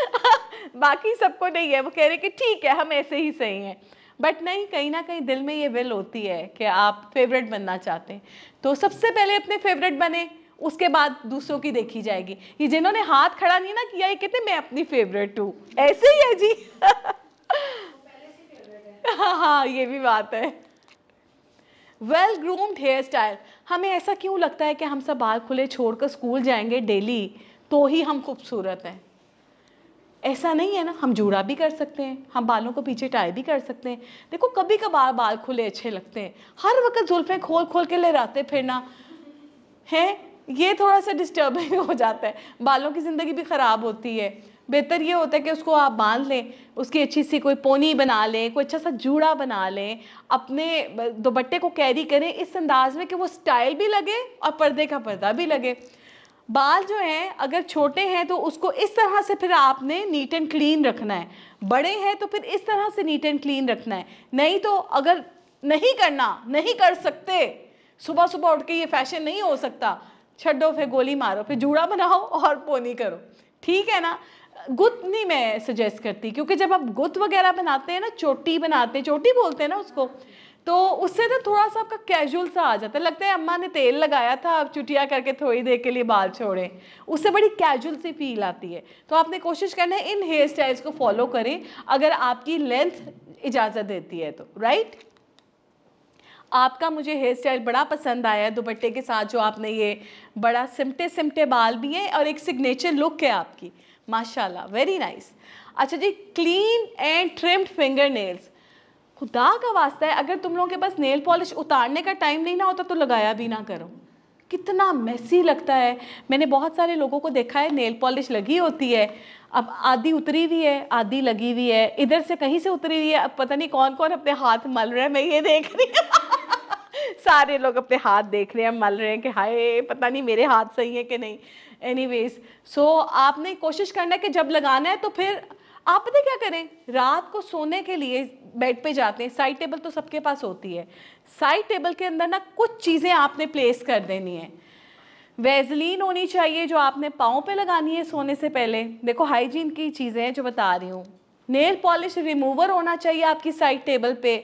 बाकी सबको नहीं है वो कह रहे कि ठीक है हम ऐसे ही सही हैं बट नहीं कहीं ना कहीं दिल में ये विल होती है कि आप फेवरेट बनना चाहते हैं तो सबसे पहले अपने फेवरेट बने उसके बाद दूसरों की देखी जाएगी ये जिन्होंने हाथ खड़ा नहीं ना किया ये कहते मैं अपनी फेवरेट हूँ ऐसे ही है जी हाँ हाँ ये भी बात है वेल ग्रूम्ड हेयर स्टाइल हमें ऐसा क्यों लगता है कि हम सब बाल खुले छोड़कर स्कूल जाएंगे डेली तो ही हम खूबसूरत हैं ऐसा नहीं है ना हम जूड़ा भी कर सकते हैं हम बालों को पीछे टाई भी कर सकते हैं देखो कभी कभार बाल खुले अच्छे लगते हैं हर वक्त जुल्फ़ें खोल खोल के लहराते फिरना है ये थोड़ा सा डिस्टर्बिंग हो जाता है बालों की ज़िंदगी भी ख़राब होती है बेहतर ये होता है कि उसको आप बांध लें उसकी अच्छी सी कोई पोनी बना लें कोई अच्छा सा जूड़ा बना लें अपने दुपट्टे को कैरी करें इस अंदाज़ में कि वो स्टाइल भी लगे और पर्दे का पर्दा भी लगे बाल जो हैं अगर छोटे हैं तो उसको इस तरह से फिर आपने नीट एंड क्लीन रखना है बड़े हैं तो फिर इस तरह से नीट एंड क्लीन रखना है नहीं तो अगर नहीं करना नहीं कर सकते सुबह सुबह उठ के ये फैशन नहीं हो सकता छड्डो फिर गोली मारो फिर जूड़ा बनाओ और पोनी करो ठीक है ना गुत नहीं मैं सजेस्ट करती क्योंकि जब आप गुत वगैरह बनाते हैं ना चोटी बनाते हैं चोटी बोलते हैं ना उसको तो उससे ना तो थोड़ा सा आपका कैजुअल सा आ जाता है लगता है अम्मा ने तेल लगाया था अब चुटिया करके थोड़ी देर के लिए बाल छोड़ें उससे बड़ी कैजुअल सी फील आती है तो आपने कोशिश करना है इन हेयर स्टाइल्स को फॉलो करें अगर आपकी लेंथ इजाज़त देती है तो राइट आपका मुझे हेयर स्टाइल बड़ा पसंद आया है दुपट्टे के साथ जो आपने ये बड़ा सिमटे सिमटे बाल भी हैं और एक सिग्नेचर लुक है आपकी माशाल्लाह वेरी नाइस अच्छा जी clean and trimmed finger nails खुदा का वास्ता है अगर तुम लोगों के पास नेल पॉलिश उतारने का टाइम नहीं ना होता तो लगाया भी ना करो कितना मैसी लगता है मैंने बहुत सारे लोगों को देखा है नेल पॉलिश लगी होती है अब आधी उतरी हुई है आधी लगी हुई है इधर से कहीं से उतरी हुई है अब पता नहीं कौन कौन अपने हाथ मल रहे हैं मैं ये देख रही हूँ सारे लोग अपने हाथ देख रहे हैं मल रहे हैं कि हाय पता नहीं मेरे हाथ सही है कि नहीं एनी वेज सो आपने कोशिश करना है कि जब लगाना है तो फिर आप पता क्या करें रात को सोने के लिए बेड पे जाते हैं साइड टेबल तो सबके पास होती है साइड टेबल के अंदर ना कुछ चीज़ें आपने प्लेस कर देनी है वेजलिन होनी चाहिए जो आपने पाँव पे लगानी है सोने से पहले देखो हाइजीन की चीज़ें हैं जो बता रही हूँ नेल पॉलिश रिमूवर होना चाहिए आपकी साइड टेबल पर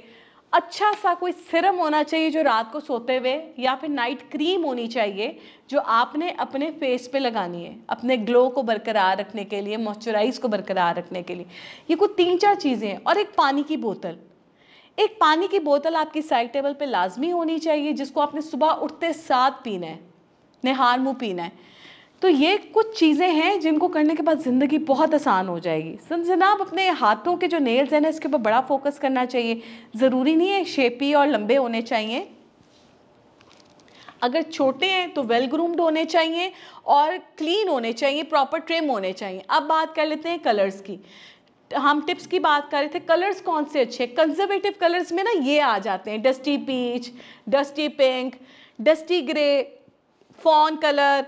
अच्छा सा कोई सिरम होना चाहिए जो रात को सोते हुए या फिर नाइट क्रीम होनी चाहिए जो आपने अपने फेस पे लगानी है अपने ग्लो को बरकरार रखने के लिए मॉइस्चराइज को बरकरार रखने के लिए ये कुछ तीन चार चीज़ें हैं और एक पानी की बोतल एक पानी की बोतल आपकी साइड टेबल पे लाजमी होनी चाहिए जिसको आपने सुबह उठते साथ पीना है निहार मुँह पीना है तो ये कुछ चीज़ें हैं जिनको करने के बाद ज़िंदगी बहुत आसान हो जाएगी जनाब अपने हाथों के जो नेल्स हैं ना इसके ऊपर बड़ा फोकस करना चाहिए ज़रूरी नहीं है शेपी और लंबे होने चाहिए अगर छोटे हैं तो वेल ग्रूम्ड होने चाहिए और क्लीन होने चाहिए प्रॉपर ट्रिम होने चाहिए अब बात कर लेते हैं कलर्स की हम टिप्स की बात कर रहे थे कलर्स कौन से अच्छे कंजर्वेटिव कलर्स में ना ये आ जाते हैं dusty peach dusty pink dusty grey fawn colour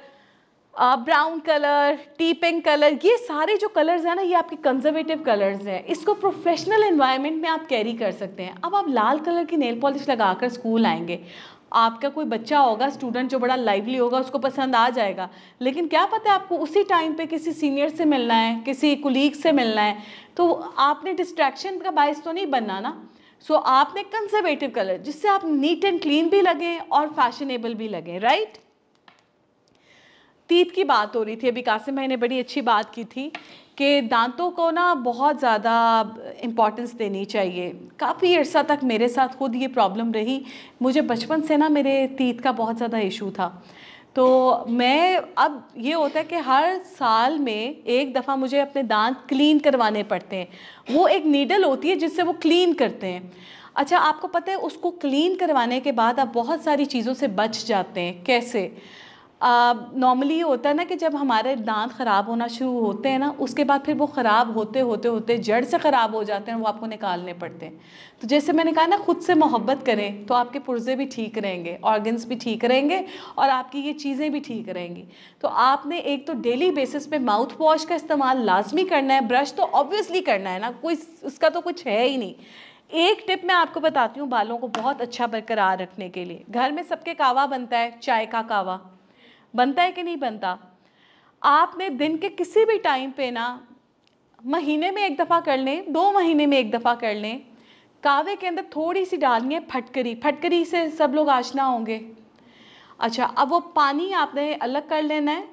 brown colour tea pink colour ये सारे जो कलर्स हैं ना ये आपके कंजर्वेटिव कलर्स हैं इसको प्रोफेशनल इन्वायरमेंट में आप कैरी कर सकते हैं अब आप लाल कलर की नेल पॉलिश लगा कर स्कूल आएंगे आपका कोई बच्चा होगा स्टूडेंट जो बड़ा लाइवली होगा उसको पसंद आ जाएगा लेकिन क्या पता है आपको उसी टाइम पे किसी सीनियर से मिलना है किसी कुलीग से मिलना है तो आपने डिस्ट्रैक्शन का बायस तो नहीं बनना ना सो आपने कंजर्वेटिव कलर जिससे आप नीट एंड क्लीन भी लगें और फैशनेबल भी लगें राइट right? तीत की बात हो रही थी अभी कासिम भाई ने बड़ी अच्छी बात की थी कि दांतों को ना बहुत ज़्यादा इम्पॉर्टेंस देनी चाहिए काफ़ी अर्सा तक मेरे साथ खुद ये प्रॉब्लम रही मुझे बचपन से ना मेरे तीत का बहुत ज़्यादा इशू था तो मैं अब ये होता है कि हर साल में एक दफ़ा मुझे अपने दांत क्लीन करवाने पड़ते हैं वो एक नीडल होती है जिससे वो क्लीन करते हैं अच्छा आपको पता है उसको क्लीन करवाने के बाद आप बहुत सारी चीज़ों से बच जाते हैं कैसे नॉर्मली होता है ना कि जब हमारे दांत ख़राब होना शुरू होते हैं ना उसके बाद फिर वो ख़राब होते होते होते जड़ से ख़राब हो जाते हैं वो आपको निकालने पड़ते हैं तो जैसे मैंने कहा ना ख़ुद से मोहब्बत करें तो आपके पुर्जे भी ठीक रहेंगे ऑर्गन्स भी ठीक रहेंगे और आपकी ये चीज़ें भी ठीक रहेंगी तो आपने एक तो डेली बेसिस पे माउथ वॉश का इस्तेमाल लाजमी करना है ब्रश तो ऑब्वियसली करना है ना कोई उसका तो कुछ है ही नहीं एक टिप मैं आपको बताती हूँ बालों को बहुत अच्छा बरकरार रखने के लिए घर में सबके कावा बनता है चाय का कावा बनता है कि नहीं बनता आपने दिन के किसी भी टाइम पे ना महीने में एक दफ़ा कर लें दो महीने में एक दफ़ा कर लें कावे के अंदर थोड़ी सी डालनी है फटकरी फटकरी से सब लोग आशना होंगे अच्छा अब वो पानी आपने अलग कर लेना है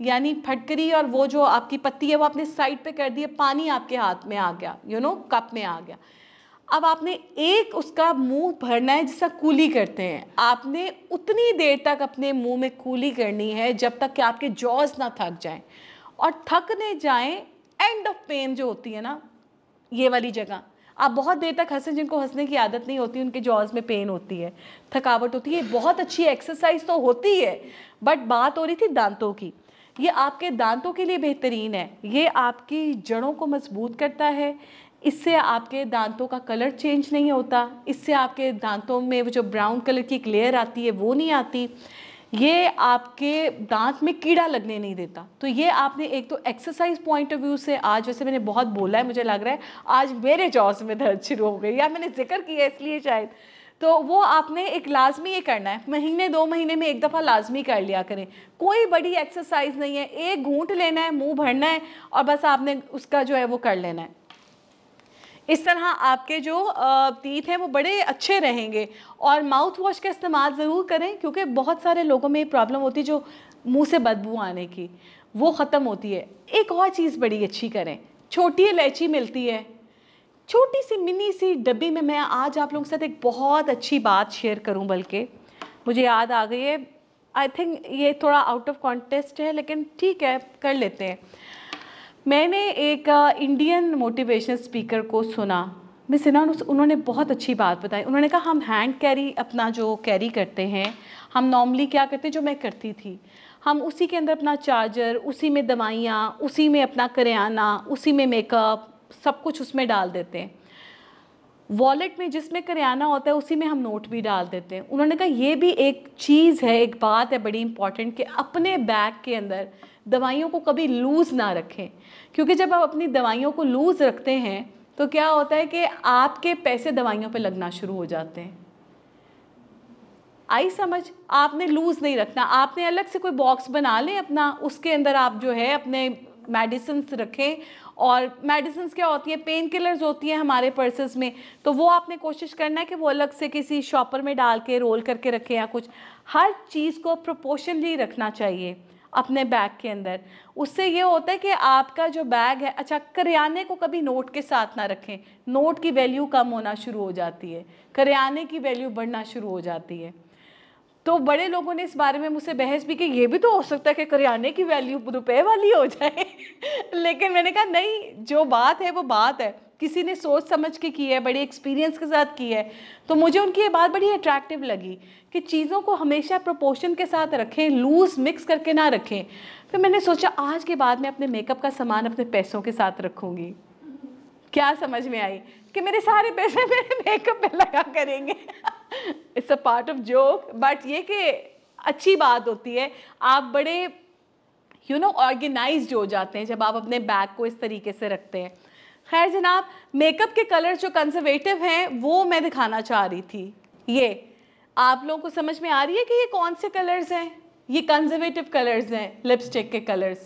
यानी फटकरी और वो जो आपकी पत्ती है वो आपने साइड पे कर दी है पानी आपके हाथ में आ गया you you know know, cup में आ गया अब आपने एक उसका मुंह भरना है जिसका कूली करते हैं आपने उतनी देर तक अपने मुंह में कूली करनी है जब तक कि आपके जॉज ना थक जाएं और थकने जाएं एंड ऑफ पेन जो होती है ना ये वाली जगह आप बहुत देर तक हंसें जिनको हंसने की आदत नहीं होती उनके जॉज में पेन होती है थकावट होती है बहुत अच्छी एक्सरसाइज तो होती है बट बात हो रही थी दांतों की ये आपके दांतों के लिए बेहतरीन है ये आपकी जड़ों को मजबूत करता है इससे आपके दांतों का कलर चेंज नहीं होता इससे आपके दांतों में वो जो ब्राउन कलर की एक लेयर आती है वो नहीं आती ये आपके दांत में कीड़ा लगने नहीं देता तो ये आपने एक तो एक्सरसाइज पॉइंट ऑफ व्यू से आज जैसे मैंने बहुत बोला है मुझे लग रहा है आज मेरे जॉस में दर्द शुरू हो गई या मैंने जिक्र किया इसलिए शायद तो वो आपने एक लाजमी ये करना है महीने दो महीने में एक दफ़ा लाजमी कर लिया करें कोई बड़ी एक्सरसाइज नहीं है एक घूंट लेना है मुंह भरना है और बस आपने उसका जो है वो कर लेना है इस तरह आपके जो तीत हैं वो बड़े अच्छे रहेंगे और माउथ वॉश का इस्तेमाल ज़रूर करें क्योंकि बहुत सारे लोगों में ये प्रॉब्लम होती है जो मुंह से बदबू आने की वो ख़त्म होती है एक और चीज़ बड़ी अच्छी करें छोटी इलायची मिलती है छोटी सी मिनी सी डब्बी में मैं आज आप लोगों के साथ एक बहुत अच्छी बात शेयर करूं बल्कि मुझे याद आ गई है आई थिंक ये थोड़ा आउट ऑफ कॉन्टेस्ट है लेकिन ठीक है कर लेते हैं मैंने एक इंडियन मोटिवेशन स्पीकर को सुना मैं सिन्हा उन्होंने बहुत अच्छी बात बताई उन्होंने कहा हम हैंड कैरी अपना जो कैरी करते हैं हम नॉर्मली क्या करते हैं जो मैं करती थी हम उसी के अंदर अपना चार्जर उसी में दवाइयाँ उसी में अपना करियाना उसी में मेकअप सब कुछ उसमें डाल देते हैं वॉलेट में जिसमें करियाना होता है उसी में हम नोट भी डाल देते हैं उन्होंने कहा यह भी एक चीज़ है एक बात है बड़ी इंपॉर्टेंट कि अपने बैग के अंदर दवाइयों को कभी लूज़ ना रखें क्योंकि जब आप अपनी दवाइयों को लूज़ रखते हैं तो क्या होता है कि आपके पैसे दवाइयों पे लगना शुरू हो जाते हैं आई समझ आपने लूज़ नहीं रखना आपने अलग से कोई बॉक्स बना लें अपना उसके अंदर आप जो है अपने मेडिसिन रखें और मेडिसिन क्या होती हैं पेन किलर्स होती हैं हमारे पर्सेस में तो वो आपने कोशिश करना है कि वो अलग से किसी शॉपर में डाल के रोल करके रखें या कुछ हर चीज़ को प्रोपोर्शनली रखना चाहिए अपने बैग के अंदर उससे ये होता है कि आपका जो बैग है अच्छा करियाने को कभी नोट के साथ ना रखें नोट की वैल्यू कम होना शुरू हो जाती है करियाने की वैल्यू बढ़ना शुरू हो जाती है तो बड़े लोगों ने इस बारे में मुझसे बहस भी की ये भी तो हो सकता है कि करियाने की वैल्यू रुपए वाली हो जाए लेकिन मैंने कहा नहीं जो बात है वो बात है किसी ने सोच समझ के की है बड़ी एक्सपीरियंस के साथ की है तो मुझे उनकी ये बात बड़ी अट्रैक्टिव लगी कि चीज़ों को हमेशा प्रोपोर्शन के साथ रखें लूज़ मिक्स करके ना रखें फिर मैंने सोचा आज के बाद मैं अपने मेकअप का सामान अपने पैसों के साथ रखूँगी क्या समझ में आई कि मेरे सारे पैसे मेरे मेकअप पे लगा करेंगे it's a part of joke but ये कि अच्छी बात होती है आप बड़े यू नो ऑर्गेनाइज हो जाते हैं जब आप अपने बैग को इस तरीके से रखते हैं खैर जनाब मेकअप के कलर जो कंजर्वेटिव हैं वो मैं दिखाना चाह रही थी ये आप लोगों को समझ में आ रही है कि ये कौन से कलर्स हैं ये कंजर्वेटिव कलर्स हैं लिपस्टिक के कलर्स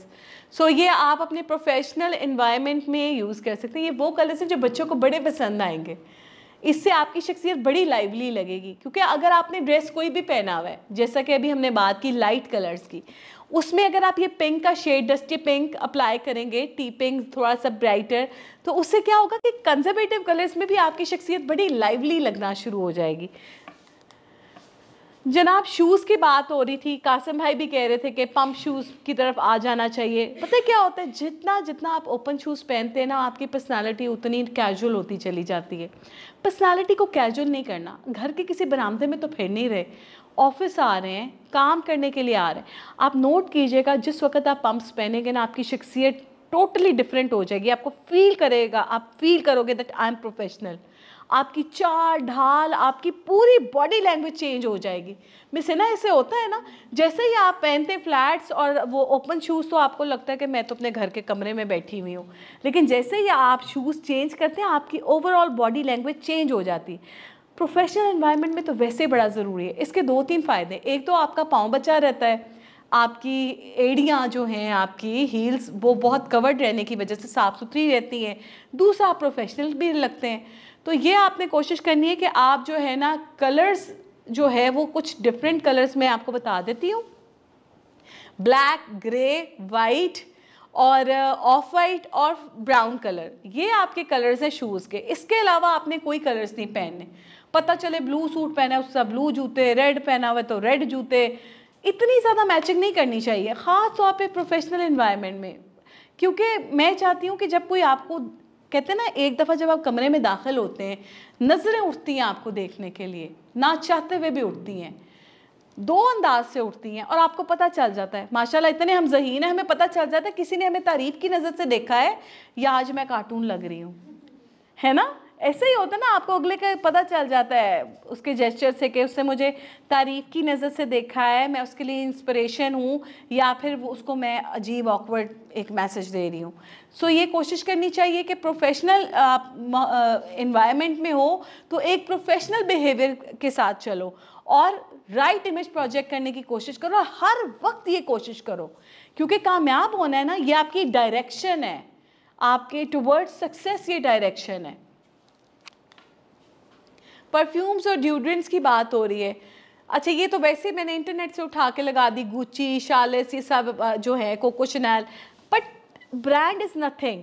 सो so, ये आप अपने प्रोफेशनल इन्वायरमेंट में यूज़ कर सकते हैं ये वो कलर्स हैं जो बच्चों को बड़े पसंद आएंगे इससे आपकी शख्सियत बड़ी लाइवली लगेगी क्योंकि अगर आपने ड्रेस कोई भी पहना हुआ है जैसा कि अभी हमने बात की लाइट कलर्स की उसमें अगर आप ये पिंक का शेड डस्टी पिंक अप्लाई करेंगे टी पिंक थोड़ा सा ब्राइटर तो उससे क्या होगा कि कंजर्वेटिव कलर्स में भी आपकी शख्सियत बड़ी लाइवली लगना शुरू हो जाएगी जनाब शूज़ की बात हो रही थी कासिम भाई भी कह रहे थे कि पम्प शूज़ की तरफ आ जाना चाहिए पता है क्या होता है जितना जितना आप ओपन शूज़ पहनते हैं ना आपकी पर्सनालिटी उतनी कैजुअल होती चली जाती है पर्सनालिटी को कैजुअल नहीं करना घर के किसी बरामदे में तो फिर नहीं रहे ऑफिस आ रहे हैं काम करने के लिए आ रहे हैं आप नोट कीजिएगा जिस वक्त आप पम्प्स पहनेंगे ना आपकी शख्सियत टोटली डिफरेंट हो जाएगी आपको फील करेगा आप फील करोगे दैट आई एम प्रोफेशनल आपकी चार ढाल आपकी पूरी बॉडी लैंग्वेज चेंज हो जाएगी है ना ऐसे होता है ना जैसे ही आप पहनते फ्लैट्स और वो ओपन शूज़ तो आपको लगता है कि मैं तो अपने घर के कमरे में बैठी हुई हूँ लेकिन जैसे ही आप शूज़ चेंज करते हैं आपकी ओवरऑल बॉडी लैंग्वेज चेंज हो जाती प्रोफेशनल इन्वायरमेंट में तो वैसे बड़ा ज़रूरी है इसके दो तीन फ़ायदे एक तो आपका पाँव बचा रहता है आपकी एड़ियाँ जो हैं आपकी हील्स वो बहुत कवर्ड रहने की वजह से साफ़ सुथरी रहती हैं दूसरा आप प्रोफेशनल भी लगते हैं तो ये आपने कोशिश करनी है कि आप जो है ना कलर्स जो है वो कुछ डिफरेंट कलर्स में आपको बता देती हूँ ब्लैक ग्रे वाइट और ऑफ uh, वाइट और ब्राउन कलर ये आपके कलर्स हैं शूज़ के इसके अलावा आपने कोई कलर्स नहीं पहनने पता चले ब्लू सूट पहना है उसका ब्लू जूते रेड पहना हुआ तो रेड जूते इतनी ज़्यादा मैचिंग नहीं करनी चाहिए ख़ास तौर पे प्रोफेशनल इन्वायरमेंट में क्योंकि मैं चाहती हूँ कि जब कोई आपको कहते हैं ना एक दफ़ा जब आप कमरे में दाखिल होते हैं नज़रें उठती हैं आपको देखने के लिए ना चाहते हुए भी उठती हैं दो अंदाज से उठती हैं और आपको पता चल जाता है माशाल्लाह इतने हम जहीन हैं हमें पता चल जाता है किसी ने हमें तारीफ की नज़र से देखा है या आज मैं कार्टून लग रही हूँ है ना ऐसे ही होता है ना आपको अगले का पता चल जाता है उसके जेस्चर से कि उससे मुझे तारीफ की नज़र से देखा है मैं उसके लिए इंस्पिरेशन हूँ या फिर उसको मैं अजीब ऑकवर्ड एक मैसेज दे रही हूँ सो so, ये कोशिश करनी चाहिए कि प्रोफेशनल आप इन्वायरमेंट में हो तो एक प्रोफेशनल बिहेवियर के साथ चलो और राइट इमेज प्रोजेक्ट करने की कोशिश करो और हर वक्त ये कोशिश करो क्योंकि कामयाब होना है ना ये आपकी डायरेक्शन है आपके टुवर्ड्स सक्सेस ये डायरेक्शन है परफ्यूम्स और ड्यूड्रेंट्स की बात हो रही है अच्छा ये तो वैसे मैंने इंटरनेट से उठा के लगा दी गुची शालस ये सब जो है Coco Chanel but brand is nothing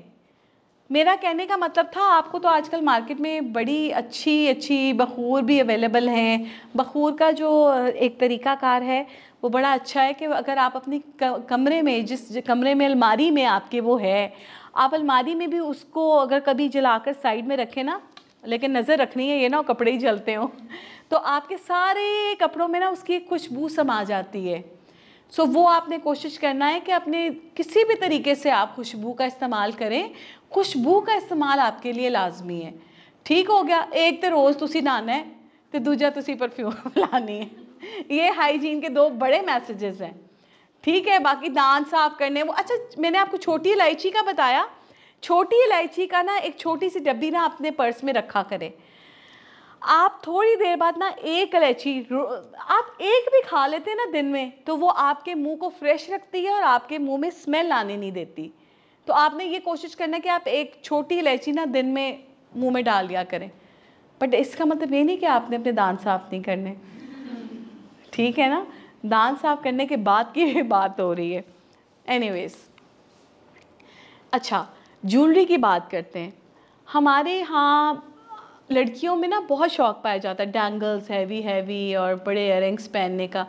मेरा कहने का मतलब था आपको तो आजकल मार्केट में बड़ी अच्छी अच्छी बखूर भी अवेलेबल हैं बखूर का जो एक तरीका कार है वो बड़ा अच्छा है कि अगर आप अपने कमरे में जिस कमरे में अलमारी में आपके वो है आप अलमारी में भी उसको अगर कभी जलाकर साइड में रखें ना लेकिन नज़र रखनी है ये ना कपड़े ही जलते हो तो आपके सारे कपड़ों में ना उसकी खुशबू समा जाती है सो वो आपने कोशिश करना है कि अपने किसी भी तरीके से आप खुशबू का इस्तेमाल करें खुशबू का इस्तेमाल आपके लिए लाजमी है ठीक हो गया एक तो रोज़ तुम नहाना है तो दूजा तुम परफ्यूम लानी है ये हाइजीन के दो बड़े मैसेजेस हैं ठीक है बाकी दांत साफ करने वो अच्छा मैंने आपको छोटी इलायची का बताया छोटी इलायची का ना एक छोटी सी डब्बी ना अपने पर्स में रखा करें आप थोड़ी देर बाद ना एक इलायची आप एक भी खा लेते हैं ना दिन में तो वो आपके मुंह को फ्रेश रखती है और आपके मुंह में स्मेल आने नहीं देती तो आपने ये कोशिश करना कि आप एक छोटी इलायची ना दिन में मुंह में डाल दिया करें बट इसका मतलब ये नहीं कि आपने अपने दान साफ नहीं करने ठीक है ना दान साफ करने के बाद की बात हो रही है एनीवेज अच्छा ज्वेलरी की बात करते हैं हमारे यहाँ लड़कियों में ना बहुत शौक पाया जाता है डैंगल्स हैवी हैवी और बड़े इयरिंग्स पहनने का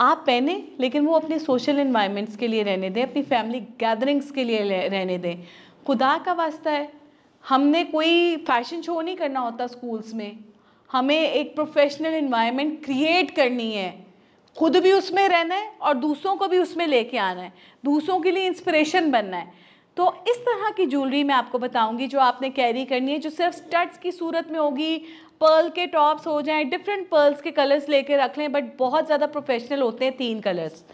आप पहने लेकिन वो अपने सोशल इन्वायरमेंट्स के लिए रहने दें अपनी फैमिली गैदरिंग्स के लिए रहने दें खुदा का वास्ता है हमने कोई फैशन शो नहीं करना होता स्कूल्स में हमें एक प्रोफेशनल इन्वायरमेंट क्रिएट करनी है खुद भी उसमें रहना है और दूसरों को भी उसमें लेके आना है दूसरों के लिए इंस्पिरेशन बनना है तो इस तरह की ज्वेलरी मैं आपको बताऊंगी जो आपने कैरी करनी है जो सिर्फ स्टड्स की सूरत में होगी पर्ल के टॉप्स हो जाएं डिफरेंट पर्ल्स के कलर्स लेके रख लें बट बहुत ज़्यादा प्रोफेशनल होते हैं तीन कलर्स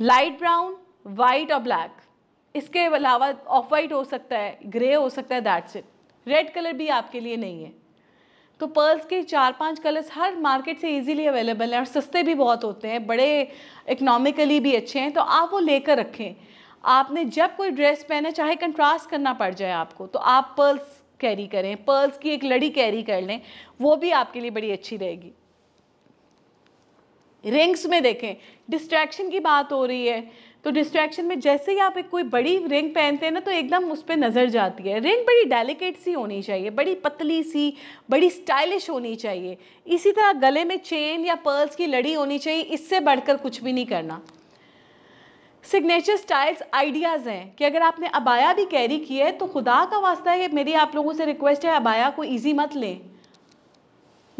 लाइट ब्राउन वाइट और ब्लैक इसके अलावा ऑफ वाइट हो सकता है ग्रे हो सकता है दैट्स इट रेड कलर भी आपके लिए नहीं है तो पर्ल्स के चार पांच कलर्स हर मार्केट से इजीली अवेलेबल हैं और सस्ते भी बहुत होते हैं बड़े इकनॉमिकली भी अच्छे हैं तो आप वो लेकर रखें आपने जब कोई ड्रेस पहना चाहे कंट्रास्ट करना पड़ जाए आपको तो आप पर्ल्स कैरी करें पर्ल्स की एक लड़ी कैरी कर लें वो भी आपके लिए बड़ी अच्छी रहेगी रिंग्स में देखें डिस्ट्रैक्शन की बात हो रही है तो डिस्ट्रैक्शन में जैसे ही आप एक कोई बड़ी रिंग पहनते हैं ना तो एकदम उस पर नज़र जाती है रिंग बड़ी डेलिकेट सी होनी चाहिए बड़ी पतली सी बड़ी स्टाइलिश होनी चाहिए इसी तरह गले में चेन या पर्ल्स की लड़ी होनी चाहिए इससे बढ़कर कुछ भी नहीं करना सिग्नेचर स्टाइल्स आइडियाज़ हैं कि अगर आपने अबाया भी कैरी की है तो खुदा का वास्ता है मेरी आप लोगों से रिक्वेस्ट है अबाया को ईजी मत लें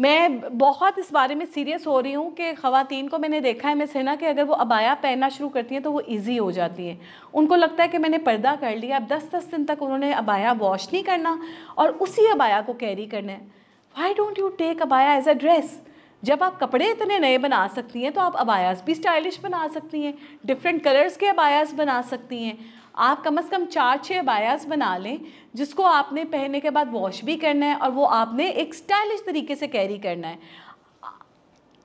मैं बहुत इस बारे में सीरियस हो रही हूँ कि खातन को मैंने देखा है मैं सेना कि अगर वो अबाया पहनना शुरू करती हैं तो वो इजी हो जाती हैं उनको लगता है कि मैंने पर्दा कर लिया अब 10 दस दिन तक उन्होंने अबाया वॉश नहीं करना और उसी अबाया को कैरी करना है वाई डोंट यू टेक अबाया एज अ ड्रेस जब आप कपड़े इतने नए बना सकती हैं तो आप अबायास भी स्टाइलिश बना सकती हैं डिफरेंट कलर्स के अबायास बना सकती हैं आप कम से कम चार छः अबायास बना लें जिसको आपने पहनने के बाद वॉश भी करना है और वो आपने एक स्टाइलिश तरीके से कैरी करना है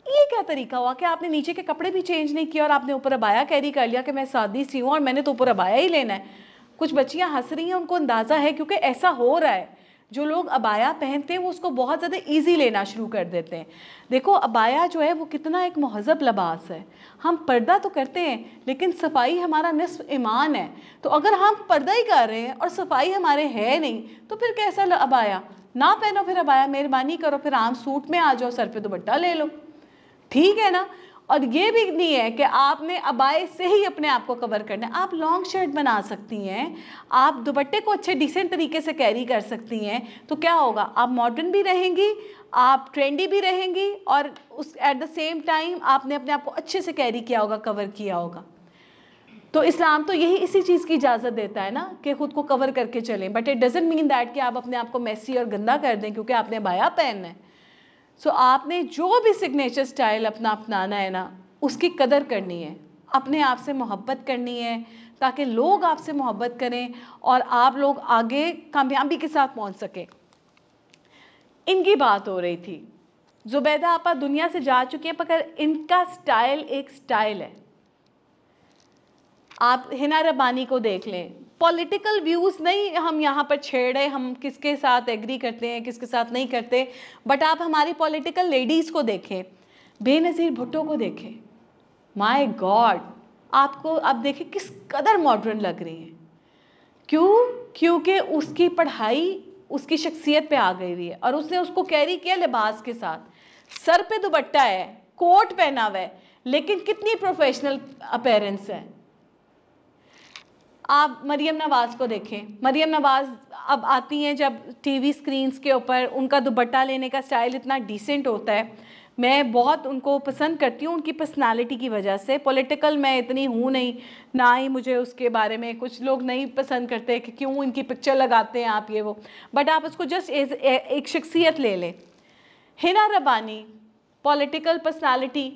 ये क्या तरीका हुआ कि आपने नीचे के कपड़े भी चेंज नहीं किया और आपने ऊपर अबाया कैरी कर लिया कि मैं शादी सी हूँ और मैंने तो ऊपर अबाया ही लेना है कुछ बच्चियाँ हंस रही हैं उनको अंदाज़ा है क्योंकि ऐसा हो रहा है जो लोग अबाया पहनते हैं वो उसको बहुत ज़्यादा इजी लेना शुरू कर देते हैं देखो अबाया जो है वो कितना एक महजब लबास है हम पर्दा तो करते हैं लेकिन सफाई हमारा नस्फ ईमान है तो अगर हम पर्दा ही कर रहे हैं और सफाई हमारे है नहीं तो फिर कैसा अबाया ना पहनो फिर अबाया मेहरबानी करो फिर आम सूट में आ जाओ सर पे दुपट्टा ले लो ठीक है ना और ये भी नहीं है कि आपने अबाए से ही अपने आप को कवर करना है आप लॉन्ग शर्ट बना सकती हैं आप दुपट्टे को अच्छे डिसेंट तरीके से कैरी कर सकती हैं तो क्या होगा आप मॉडर्न भी रहेंगी आप ट्रेंडी भी रहेंगी और उस एट द सेम टाइम आपने अपने आप को अच्छे से कैरी किया होगा कवर किया होगा तो इस्लाम तो यही इसी चीज़ की इजाज़त देता है ना कि खुद को कवर करके चलें but it doesn't mean that कि आप अपने आप को मैसी और गंदा कर दें क्योंकि आपने बाया पहनना है सो so, आपने जो भी सिग्नेचर स्टाइल अपना अपनाना है ना उसकी कदर करनी है अपने आप से मोहब्बत करनी है ताकि लोग आपसे मोहब्बत करें और आप लोग आगे कामयाबी के साथ पहुंच सकें इनकी बात हो रही थी जुबैदा आपा दुनिया से जा चुकी हैं पर इनका स्टाइल एक स्टाइल है आप हिना रबानी को देख लें पॉलिटिकल व्यूज़ नहीं हम यहाँ पर छेड़ रहे हम किसके साथ एग्री करते हैं किसके साथ नहीं करते बट आप हमारी पॉलिटिकल लेडीज़ को देखें बेनज़ीर भुट्टो को देखें माय गॉड आपको आप देखें किस कदर मॉडर्न लग रही हैं क्यों क्योंकि उसकी पढ़ाई उसकी शख्सियत पे आ गई है और उसने उसको कैरी किया लिबास के साथ सर पे दुपट्टा है कोट पहना हुआ है लेकिन कितनी प्रोफेशनल अपेरेंस है आप मरियम नवाज़ को देखें मरियम नवाज़ अब आती हैं जब टीवी स्क्रीन्स के ऊपर उनका दुबट्टा लेने का स्टाइल इतना डिसेंट होता है मैं बहुत उनको पसंद करती हूँ उनकी पर्सनालिटी की वजह से पॉलिटिकल मैं इतनी हूँ नहीं ना ही मुझे उसके बारे में कुछ लोग नहीं पसंद करते कि क्यों इनकी पिक्चर लगाते हैं आप ये वो बट आप उसको जस्ट एज एक शख्सियत ले लें हिना रबानी पॉलिटिकल पर्सनालिटी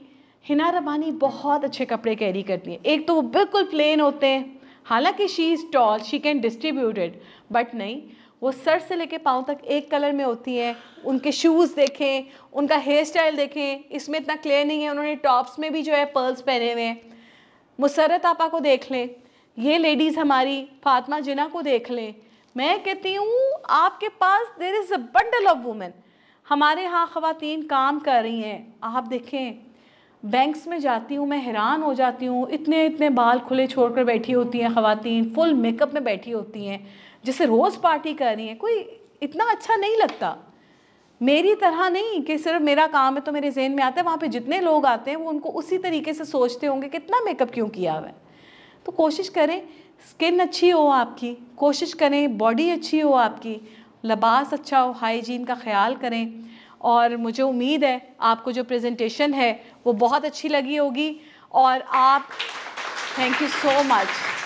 हिना रबानी बहुत अच्छे कपड़े कैरी करती हैं एक तो वो बिल्कुल प्लेन होते हैं हालांकि she is tall she can distributed but नहीं वो सर से लेके पाँव तक एक कलर में होती है उनके शूज़ देखें उनका हेयर स्टाइल देखें इसमें इतना क्लियर नहीं है उन्होंने टॉप्स में भी जो है पर्ल्स पहने हुए हैं मुसरत आपा को देख लें ये लेडीज़ हमारी फातमा जिना को देख लें मैं कहती हूँ आपके पास there is a bundle of women हमारे यहाँ ख़वातीन काम कर रही हैं आप देखें बैंक्स में जाती हूँ मैं हैरान हो जाती हूँ इतने इतने बाल खुले छोड़ कर बैठी होती हैं ख़वातीन फुल मेकअप में बैठी होती हैं जैसे रोज़ पार्टी कर रही हैं कोई इतना अच्छा नहीं लगता मेरी तरह नहीं कि सिर्फ मेरा काम है तो मेरे जहन में आता है वहाँ पे जितने लोग आते हैं वो उनको उसी तरीके से सोचते होंगे कितना मेकअप क्यों किया हुआ है तो कोशिश करें स्किन अच्छी हो आपकी कोशिश करें बॉडी अच्छी हो आपकी लबास अच्छा हो हाइजीन का ख्याल करें और मुझे उम्मीद है आपको जो प्रेजेंटेशन है वो बहुत अच्छी लगी होगी और आप थैंक यू सो मच